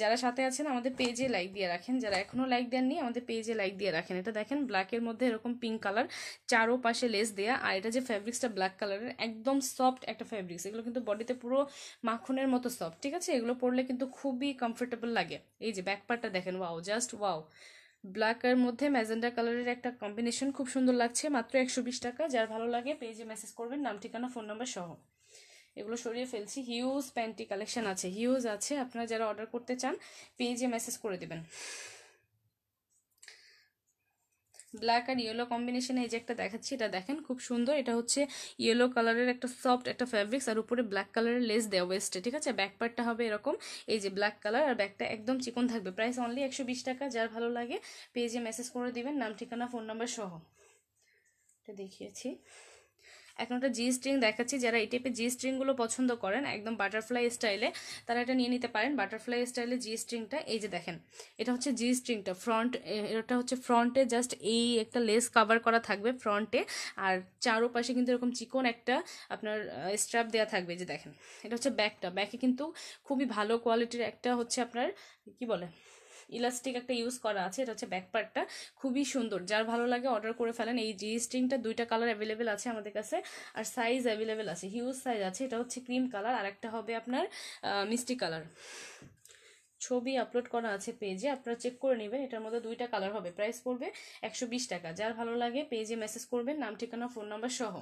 যারা সাথে আছেন আমাদের পেজে লাইক দিয়ে রাখেন যারা এখনও লাইক দেননি আমাদের পেজে লাইক দিয়ে রাখেন এটা দেখেন ব্ল্যাকের মধ্যে এরকম পিঙ্ক কালার চারো পাশে লেস দেয়া আর এটা যে ফ্যাব্রিক্সটা ব্ল্যাক কালারের একদম সফট একটা ফ্যাব্রিক্স এগুলো কিন্তু বডিতে পুরো মাখনের মতো সফট ঠিক আছে এগুলো পরলে কিন্তু খুবই কমফোর্টেবল লাগে এই যে ব্যাকপার্টটা দেখেন ওয়াও জাস্ট ওয়াও ব্ল্যাকের মধ্যে ম্যাজেন্ডা কালারের একটা কম্বিনেশন খুব সুন্দর লাগছে মাত্র একশো টাকা যার ভালো লাগে পেজে মেসেজ করবেন নাম ঠিকানা ফোন নাম্বার সহ এগুলো সরিয়ে ফেলছি হিউজ প্যান্টি কালেকশন আছে হিউজ আছে আপনারা যারা অর্ডার করতে চান পেজে মেসেজ করে দেবেন ব্ল্যাক আর ইয়েলো কম্বিনেশনে এই যে একটা দেখাচ্ছি এটা দেখেন খুব সুন্দর এটা হচ্ছে ইয়েলো কালারের একটা সফট একটা ফ্যাব্রিক্স আর উপরে ব্ল্যাক কালারের লেস দেওয়া ওয়েস্টে ঠিক আছে ব্যাক পার্টটা হবে এরকম এই যে ব্ল্যাক কালার আর ব্যাকটা একদম চিকন থাকবে প্রাইস অনলি একশো টাকা যার ভালো লাগে পেজে মেসেজ করে দিবেন নাম ঠিকানা ফোন নাম্বার সহ এটা দেখিয়েছি এখন একটা জি স্ট্রিং দেখাচ্ছি যারা এই টাইপের জি স্ট্রিংগুলো পছন্দ করেন একদম বাটারফ্লাই স্টাইলে তারা এটা নিয়ে নিতে পারেন বাটারফ্লাই স্টাইলে জি স্ট্রিংটা এই যে দেখেন এটা হচ্ছে জি স্ট্রিংটা ফ্রন্ট এটা হচ্ছে ফ্রন্টে জাস্ট এই একটা লেস কাভার করা থাকবে ফ্রন্টে আর চারোপাশে কিন্তু এরকম চিকন একটা আপনার স্ট্র্যাপ দেওয়া থাকবে যে দেখেন এটা হচ্ছে ব্যাকটা ব্যাকে কিন্তু খুবই ভালো কোয়ালিটির একটা হচ্ছে আপনার কি বলে ইলাস্টিক একটা ইউজ করা আছে এটা হচ্ছে ব্যাকপার্টটা খুবই সুন্দর যার ভালো লাগে অর্ডার করে ফেলেন এই জি স্ট্রিংটা দুইটা কালার অ্যাভেলেবেল আছে আমাদের কাছে আর সাইজ অ্যাভেলেবেল আছে হিউজ সাইজ আছে এটা হচ্ছে ক্রিম কালার আর একটা হবে আপনার মিষ্টি কালার ছবি আপলোড করা আছে পেজে আপনারা চেক করে নেবেন এটার মধ্যে দুইটা কালার হবে প্রাইস পড়বে একশো টাকা যার ভালো লাগে পেজে মেসেজ করবেন নাম ঠিকানা ফোন নাম্বার সহ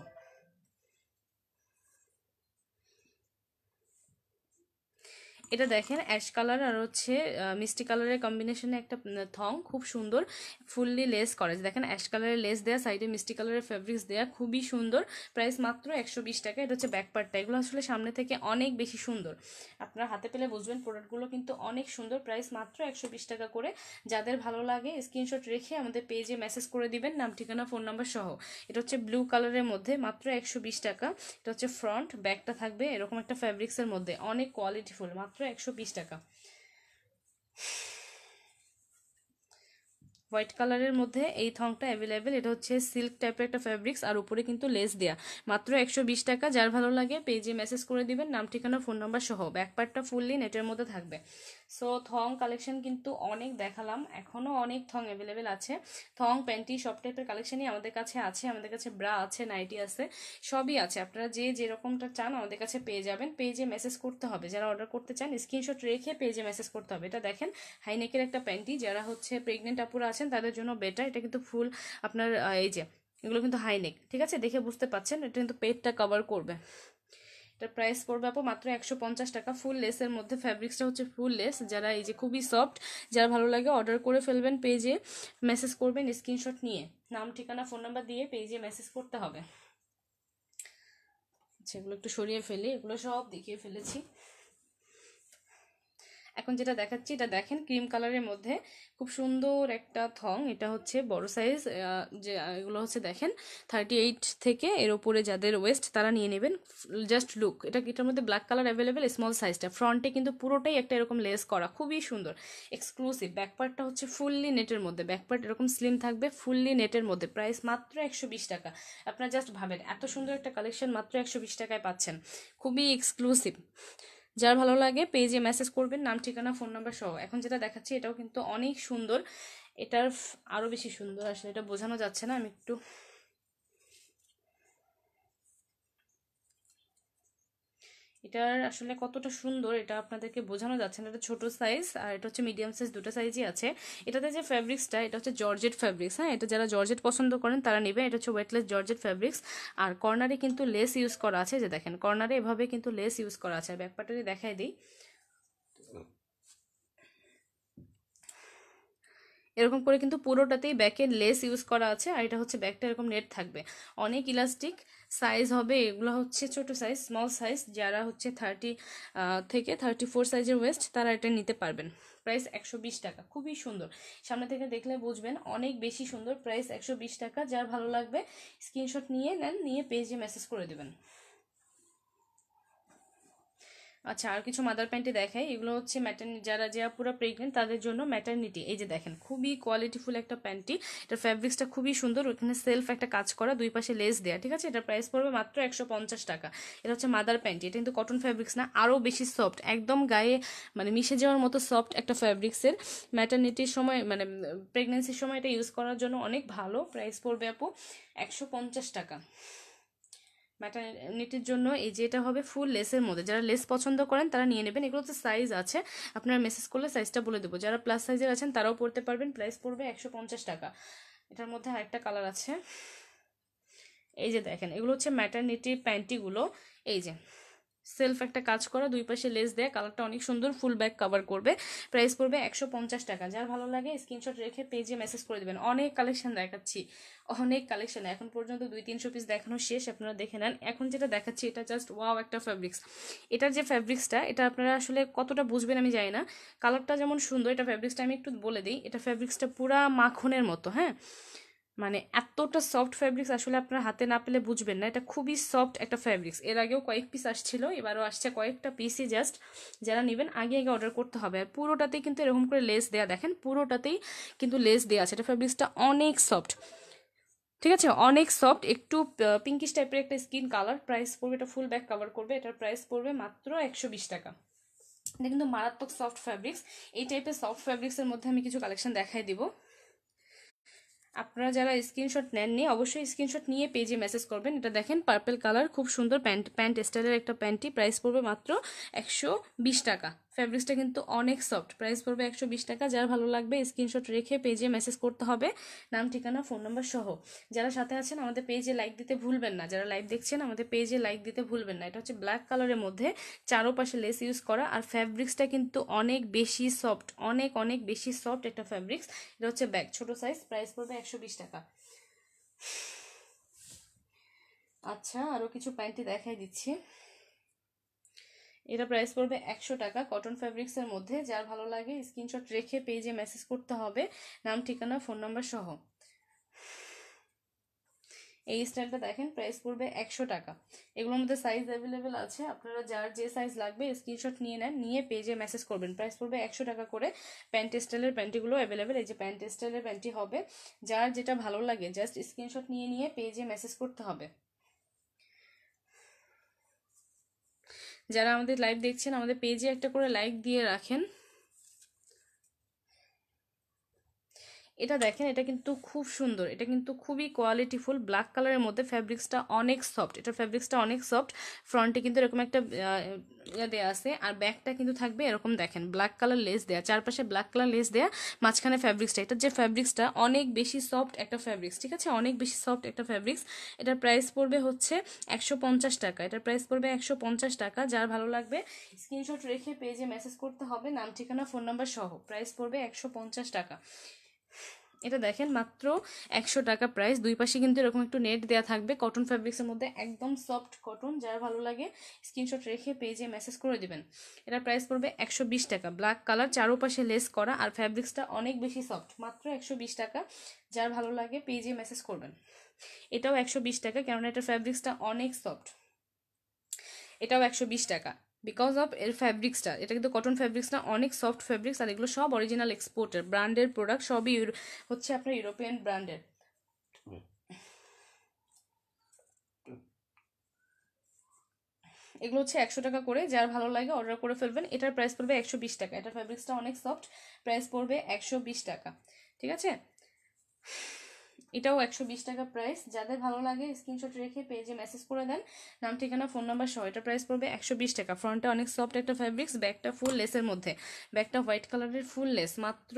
এটা দেখেন অ্যাশ কালার আর হচ্ছে মিষ্টি কালারের কম্বিনেশনে একটা থং খুব সুন্দর ফুললি লেস করে দেখেন অ্যাশ কালারের লেস দেওয়া সাইডে মিষ্টি কালারের ফেব্রিক্স দেওয়া খুবই সুন্দর প্রাইস মাত্র একশো টাকা এটা হচ্ছে ব্যাকপার্টটা এগুলো আসলে সামনে থেকে অনেক বেশি সুন্দর আপনারা হাতে পেলে বুঝবেন প্রোডাক্টগুলো কিন্তু অনেক সুন্দর প্রাইস মাত্র একশো টাকা করে যাদের ভালো লাগে স্ক্রিনশট রেখে আমাদের পেজে মেসেজ করে দিবেন নাম ঠিকানা ফোন নাম্বার সহ এটা হচ্ছে ব্লু কালারের মধ্যে মাত্র একশো টাকা এটা হচ্ছে ফ্রন্ট ব্যাকটা থাকবে এরকম একটা ফ্যাব্রিক্সের মধ্যে অনেক কোয়ালিটিফুল মাত্র একশো বিশ টাকা হোয়াইট কালারের মধ্যে এই থংটা অ্যাভেলেবেল এটা হচ্ছে সিল্ক টাইপের একটা ফ্যাব্রিক্স আর উপরে কিন্তু লেস দেয়া মাত্র একশো বিশ টাকা যার ভালো লাগে পেজে মেসেজ করে দিবেন নাম ঠিকানা ফোন নাম্বার সহ ব্যাকপার্টটা ফুললি নেটের মধ্যে থাকবে সো থং কালেকশন কিন্তু অনেক দেখালাম এখনও অনেক থং অ্যাভেলেবেল আছে থং প্যান্টি সব টাইপের কালেকশনই আমাদের কাছে আছে আমাদের কাছে ব্রা আছে নাইটি আছে সবই আছে আপনারা যে যেরকমটা চান আমাদের কাছে পেয়ে যাবেন পেজে মেসেজ করতে হবে যারা অর্ডার করতে চান স্ক্রিনশট রেখে পেজে মেসেজ করতে হবে এটা দেখেন হাইনেকের একটা প্যান্টি যারা হচ্ছে প্রেগনেন্ট আপুরা আছেন তাদের জন্য বেটার এটা কিন্তু ফুল আপনার এই যে এগুলো কিন্তু হাইনেক ঠিক আছে দেখে বুঝতে পাচ্ছেন এটা কিন্তু পেটটা কভার করবে এটার প্রাইস পড়বে আপু মাত্র একশো পঞ্চাশ টাকা ফুল লেসের মধ্যে ফ্যাব্রিক্সটা হচ্ছে ফুল লেস যারা এই যে খুবই সফট যারা ভালো লাগে অর্ডার করে ফেলবেন পেজে মেসেজ করবেন স্ক্রিনশট নিয়ে নাম ঠিকানা ফোন নাম্বার দিয়ে পেজে মেসেজ করতে হবে সেগুলো আচ্ছা, একটু সরিয়ে ফেলি এগুলো সব দেখিয়ে ফেলেছি এখন যেটা দেখাচ্ছি এটা দেখেন ক্রিম কালারের মধ্যে খুব সুন্দর একটা থং এটা হচ্ছে বড় সাইজ যে এগুলো হচ্ছে দেখেন থার্টি এইট থেকে এর ওপরে যাদের ওয়েস্ট তারা নিয়ে নেবেন জাস্ট লুক এটা এটার মধ্যে ব্ল্যাক কালার অ্যাভেলেবেল স্মল সাইজটা ফ্রন্টে কিন্তু পুরোটাই একটা এরকম লেস করা খুবই সুন্দর এক্সক্লুসিভ ব্যাকপার্টটা হচ্ছে ফুললি নেটের মধ্যে ব্যাকপার্ট এরকম স্লিম থাকবে ফুললি নেটের মধ্যে প্রাইস মাত্র একশো টাকা আপনারা জাস্ট ভাবেন এত সুন্দর একটা কালেকশন মাত্র একশো টাকায় পাচ্ছেন খুবই এক্সক্লুসিভ যার ভালো লাগে পেজে মেসেজ করবেন নাম ঠিকানা ফোন নাম্বার সহ এখন যেটা দেখাচ্ছি এটাও কিন্তু অনেক সুন্দর এটার আরও বেশি সুন্দর আসলে এটা বোঝানো যাচ্ছে না আমি একটু এটার আসলে কতটা সুন্দর এটা আপনাদেরকে বোঝানো যাচ্ছে না এটা ছোটো সাইজ আর এটা হচ্ছে মিডিয়াম সাইজ দুটো সাইজই আছে এটাতে যে ফ্যাব্রিক্সটা এটা হচ্ছে জর্জেট ফ্যাব্রিক্স হ্যাঁ এটা যারা জর্জেট পছন্দ করেন তারা নেবেন এটা হচ্ছে ওয়েটলেস জর্জেট ফ্যাব্রিক্স আর কর্নারে কিন্তু লেস ইউজ করা আছে যে দেখেন কর্নারে এভাবে কিন্তু লেস ইউজ করা আছে ব্যাকপাটা দেখাই দিই এরকম করে কিন্তু পুরোটাতেই ব্যাকের লেস ইউজ করা আছে আর এটা হচ্ছে ব্যাকটা এরকম নেট থাকবে অনেক ইলাস্টিক সাইজ হবে এগুলো হচ্ছে ছোট সাইজ স্মল সাইজ যারা হচ্ছে থার্টি থেকে থার্টি ফোর সাইজের ওয়েস্ট তারা এটা নিতে পারবেন প্রাইস একশো বিশ টাকা খুবই সুন্দর সামনে থেকে দেখলে বুঝবেন অনেক বেশি সুন্দর প্রাইস একশো বিশ টাকা যার ভালো লাগবে স্ক্রিনশট নিয়ে নেন নিয়ে পেজে মেসেজ করে দেবেন আচ্ছা আর কিছু মাদার প্যান্টে দেখাই এগুলো হচ্ছে ম্যাটার যারা যারা পুরো প্রেগনেন্ট তাদের জন্য ম্যাটার্নিটি এই যে দেখেন খুবই কোয়ালিটিফুল একটা প্যান্টি এটার ফ্যাব্রিক্সটা খুবই সুন্দর ওখানে সেলফ একটা কাজ করা দুই পাশে লেস দেওয়া ঠিক আছে এটার প্রাইস পড়বে মাত্র একশো পঞ্চাশ টাকা এটা হচ্ছে মাদার প্যান্টি এটা কিন্তু কটন ফ্যাব্রিক্স না আরও বেশি সফট একদম গায়ে মানে মিশে যাওয়ার মতো সফট একটা ফ্যাব্রিক্সের ম্যাটার্নিটির সময় মানে প্রেগনেন্সির সময় এটা ইউজ করার জন্য অনেক ভালো প্রাইস পড়বে আপু একশো পঞ্চাশ টাকা ম্যাটারনিটির জন্য এই যে এটা হবে ফুল লেসের মধ্যে যারা লেস পছন্দ করেন তারা নিয়ে নেবেন এগুলো তো সাইজ আছে আপনারা মেসেজ করলে সাইজটা বলে দেবো যারা প্লাস সাইজের আছেন তারাও পড়তে পারবেন প্রাইস পড়বে একশো টাকা এটার মধ্যে আরেকটা কালার আছে এই যে দেখেন এগুলো হচ্ছে ম্যাটারনিটির প্যান্টিগুলো এই যে সেলফ একটা কাজ করা দুই পাশে লেস দেয় কালারটা অনেক সুন্দর ফুল ব্যাক কাভার করবে প্রাইস পড়বে একশো পঞ্চাশ টাকা যার ভালো লাগে স্ক্রিনশট রেখে পেজে মেসেজ করে দেবেন অনেক কালেকশন দেখাচ্ছি অনেক কালেকশন এখন পর্যন্ত দুই তিনশো পিস দেখানো শেষ আপনারা দেখে নেন এখন যেটা দেখাচ্ছি এটা জাস্ট ওয়াও একটা ফ্যাব্রিক্স এটার যে ফ্যাব্রিক্সটা এটা আপনারা আসলে কতটা বুঝবেন আমি জানি না কালারটা যেমন সুন্দর এটা ফ্যাব্রিক্সটা আমি একটু বলে দিই এটা ফ্যাব্রিক্সটা পুরা মাখনের মতো হ্যাঁ মানে এতটা সফট ফ্যাব্রিক্স আসলে আপনার হাতে না পেলে বুঝবেন না এটা খুবই সফট একটা ফ্যাব্রিক্স এর আগেও কয়েক পিস আসছিল এবারও আসছে কয়েকটা পিসই জাস্ট যারা নেবেন আগে আগে অর্ডার করতে হবে আর পুরোটাতেই কিন্তু এরকম করে লেস দেয়া দেখেন পুরোটাতেই কিন্তু লেস দেওয়া আছে এটা ফ্যাব্রিক্সটা অনেক সফট ঠিক আছে অনেক সফট একটু পিঙ্কিশ টাইপের একটা স্কিন কালার প্রাইস পড়বে এটা ফুল ব্যাক কাভার করবে এটার প্রাইস পড়বে মাত্র একশো টাকা এটা কিন্তু মারাত্মক সফট ফ্যাব্রিক্স এই টাইপের সফট ফ্যাব্রিক্সের মধ্যে আমি কিছু কালেকশন দেখাই দিব আপনারা যারা স্ক্রিনশট নেননি অবশ্যই স্ক্রিনশট নিয়ে পেজে মেসেজ করবেন এটা দেখেন পার্পেল কালার খুব সুন্দর প্যান্ট প্যান্ট স্টাইলের একটা প্যান্টটি প্রাইস পড়বে মাত্র একশো টাকা ফ্যাব্রিক্সটা কিন্তু অনেক সফট প্রাইস পড়বে একশো টাকা যার ভালো লাগবে স্ক্রিনশট রেখে পেজে মেসেজ করতে হবে নাম ঠিকানা ফোন নাম্বার সহ যারা সাথে আছেন আমাদের পেজে লাইক দিতে ভুলবেন না যারা লাইভ দেখছেন আমাদের পেজে লাইক দিতে ভুলবেন না এটা হচ্ছে ব্ল্যাক কালারের মধ্যে চারোপাশে লেস ইউজ করা আর ফ্যাব্রিক্সটা কিন্তু অনেক বেশি সফট অনেক অনেক বেশি সফট একটা ফ্যাব্রিক্স এটা হচ্ছে ব্যাগ ছোটো সাইজ প্রাইস পড়বে একশো টাকা আচ্ছা আরও কিছু প্যান্টটি দেখাই দিচ্ছি এটা প্রাইস পড়বে একশো টাকা কটন ফ্যাব্রিক্সের মধ্যে যার ভালো লাগে স্ক্রিনশট রেখে পেজে মেসেজ করতে হবে নাম ঠিকানা ফোন নাম্বার সহ এই স্টাইলটা দেখেন প্রাইস পড়বে একশো টাকা এগুলোর মধ্যে সাইজ অ্যাভেলেবেল আছে আপনারা যার যে সাইজ লাগবে স্ক্রিনশট নিয়ে নেন নিয়ে পেজে মেসেজ করবেন প্রাইস পড়বে একশো টাকা করে প্যান্ট স্টাইলের প্যান্টিগুলো অ্যাভেলেবেল এই যে প্যান্ট স্টাইলের প্যান্টি হবে যার যেটা ভালো লাগে জাস্ট স্ক্রিনশট নিয়ে নিয়ে পেজে মেসেজ করতে হবে যারা আমাদের লাইভ দেখছেন আমাদের পেজে একটা করে লাইক দিয়ে রাখেন এটা দেখেন এটা কিন্তু খুব সুন্দর এটা কিন্তু খুবই কোয়ালিটিফুল ব্ল্যাক কালারের মধ্যে ফ্যাব্রিক্সটা অনেক সফট এটা ফ্যাব্রিক্সটা অনেক সফট ফ্রন্টে কিন্তু এরকম একটা ইয়ে দেওয়া আছে আর ব্যাকটা কিন্তু থাকবে এরকম দেখেন ব্ল্যাক কালার লেস দেওয়া চারপাশে ব্ল্যাক কালার লেস দেওয়া মাঝখানে ফ্যাব্রিক্সটা এটা যে ফ্যাব্রিক্সটা অনেক বেশি সফট একটা ফ্যাব্রিক্স ঠিক আছে অনেক বেশি সফট একটা ফ্যাব্রিক্স এটার প্রাইস পড়বে হচ্ছে একশো টাকা এটার প্রাইস পড়বে একশো টাকা যার ভালো লাগবে স্ক্রিনশট রেখে পেজে মেসেজ করতে হবে নাম ঠিকানা ফোন নাম্বার সহ প্রাইস পড়বে একশো টাকা এটা দেখেন মাত্র একশো টাকা প্রাইস দুই পাশে কিন্তু এরকম একটু নেট দেওয়া থাকবে কটন ফ্যাব্রিক্সের মধ্যে একদম সফট কটন যার ভালো লাগে স্ক্রিনশট রেখে পেজে মেসেজ করে দেবেন এটা প্রাইস পড়বে একশো টাকা ব্ল্যাক কালার চারোপাশে লেস করা আর ফ্যাব্রিক্সটা অনেক বেশি সফট মাত্র একশো টাকা যার ভালো লাগে পেজে মেসেজ করবেন এটাও একশো টাকা কেননা এটা ফ্যাব্রিক্সটা অনেক সফট এটাও একশো টাকা বিকজ অফ এর ফ্যাব্রিক্সটা এটা কিন্তু কটন ফ্যাব্রিক্সটা অনেক সফট ফ্যাব্রিক্স আর এগুলো সব অরিজিনাল এক্সপোর্টের ব্র্যান্ডের প্রোডাক্ট সবই হচ্ছে আপনার ইউরোপিয়ান ব্র্যান্ডের এগুলো হচ্ছে একশো টাকা করে যার ভালো লাগে অর্ডার করে ফেলবেন এটার প্রাইস পড়বে একশো বিশ টাকা এটার ফ্যাব্রিক্সটা অনেক সফট প্রাইস পড়বে একশো বিশ টাকা ঠিক আছে এটাও একশো বিশ টাকা প্রাইস যাদের ভালো লাগে স্ক্রিনশট রেখে পেজে মেসেজ করে দেন নাম ঠিকানা ফোন নাম্বার সহ এটা প্রাইস পড়বে একশো বিশ টাকা ফ্রন্টটা অনেক সফট একটা ফ্যাব্রিক্স ব্যাগটা ফুল লেসের মধ্যে ব্যাগটা হোয়াইট কালারের ফুল লেস মাত্র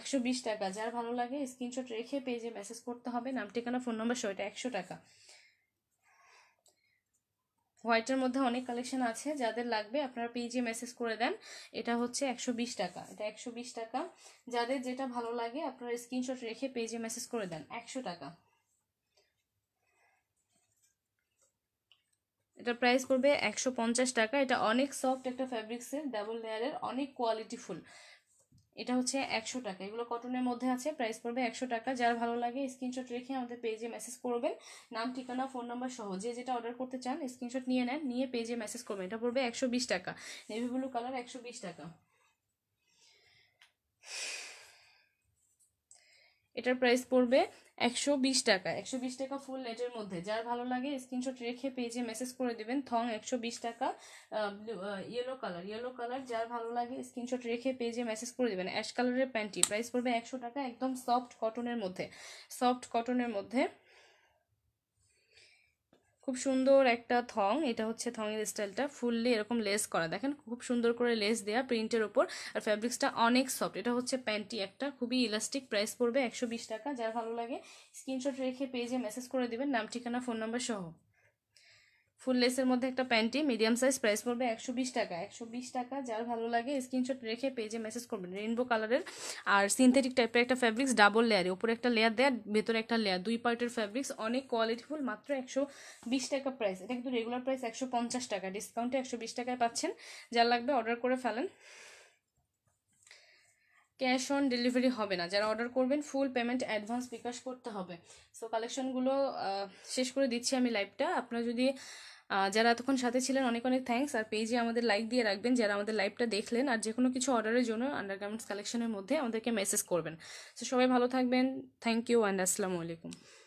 একশো বিশ টাকা যার ভালো লাগে স্ক্রিনশট রেখে পেজে মেসেজ করতে হবে নাম ঠিকানা ফোন নাম্বার সহ এটা একশো টাকা হোয়াইটের মধ্যে অনেক কালেকশন আছে যাদের লাগবে আপনারা পেজে মেসেজ করে দেন এটা হচ্ছে একশো টাকা এটা একশো টাকা যাদের যেটা ভালো লাগে আপনারা স্ক্রিনশট রেখে পেজে মেসেজ করে দেন একশো টাকা এটা প্রাইস করবে একশো টাকা এটা অনেক সফট একটা ফ্যাব্রিক্সের ডাবল লেয়ারের অনেক কোয়ালিটিফুল এটা হচ্ছে একশো টাকা এগুলো কটনের মধ্যে আছে প্রাইস পড়বে একশো টাকা যার ভালো লাগে স্ক্রিনশট রেখে আমাদের পেজে মেসেজ করবেন নাম ঠিকানা ফোন নাম্বার সহ যে যেটা অর্ডার করতে চান স্ক্রিনশট নিয়ে নেন নিয়ে পেজে মেসেজ করবেন এটা পড়বে একশো বিশ টাকা নেভি ব্লু কালার একশো বিশ টাকা এটার প্রাইস পড়বে একশো বিশ টাকা একশো বিশ টাকা ফুল নেটের মধ্যে যার ভালো লাগে স্ক্রিনশট রেখে পেজে মেসেজ করে দেবেন থং একশো বিশ টাকা ইয়েলো কালার ইয়েলো কালার যার ভালো লাগে স্ক্রিনশট রেখে পেজে মেসেজ করে দেবেন অ্যাশ কালারের প্যান্টটি প্রাইস পড়বে একশো টাকা একদম সফট কটনের মধ্যে সফট কটনের মধ্যে খুব সুন্দর একটা থং এটা হচ্ছে থংয়ের স্টাইলটা ফুললি এরকম লেস করা দেখেন খুব সুন্দর করে লেস দেয়া প্রিন্টের ওপর আর ফ্যাব্রিক্সটা অনেক সফট এটা হচ্ছে প্যান্টি একটা খুবই ইলাস্টিক প্রাইস পড়বে একশো টাকা যার ভালো লাগে স্ক্রিনশট রেখে পেজে মেসেজ করে দেবেন নাম ঠিকানা ফোন নাম্বার সহ ফুল লেসের মধ্যে একটা প্যান্টি মিডিয়াম সাইজ প্রাইস পড়বে একশো টাকা একশো টাকা যার ভালো লাগে স্ক্রিনশট রেখে পেজে মেসেজ করবেন রেইনবো কালারের আর সিনথেটিক টাইপের একটা ফ্যাব্রিক্স ডাবল লেয়ারে উপরে একটা লেয়ার দেয়ার ভেতরে একটা লেয়ার দুই পার্টের ফ্যাব্রিক্স অনেক কোয়ালিটিফুল মাত্র একশো টাকা প্রাইস এটা কিন্তু রেগুলার প্রাইস একশো টাকা ডিসকাউন্টে একশো টাকায় পাচ্ছেন যার লাগবে অর্ডার করে ফেলেন ক্যাশ অন ডেলিভারি হবে না যারা অর্ডার করবেন ফুল পেমেন্ট অ্যাডভান্স বিকাশ করতে হবে সো কালেকশনগুলো শেষ করে দিচ্ছি আমি লাইভটা আপনারা যদি যারা এতক্ষণ সাথে ছিলেন অনেক অনেক থ্যাংকস আর পেজে আমাদের লাইক দিয়ে রাখবেন যারা আমাদের লাইভটা দেখলেন আর যে কোনো কিছু অর্ডারের জন্য আন্ডারগার্মেন্টস কালেকশনের মধ্যে আমাদেরকে মেসেজ করবেন তো সবাই ভালো থাকবেন থ্যাংক ইউ অ্যান্ড আসসালামু আলাইকুম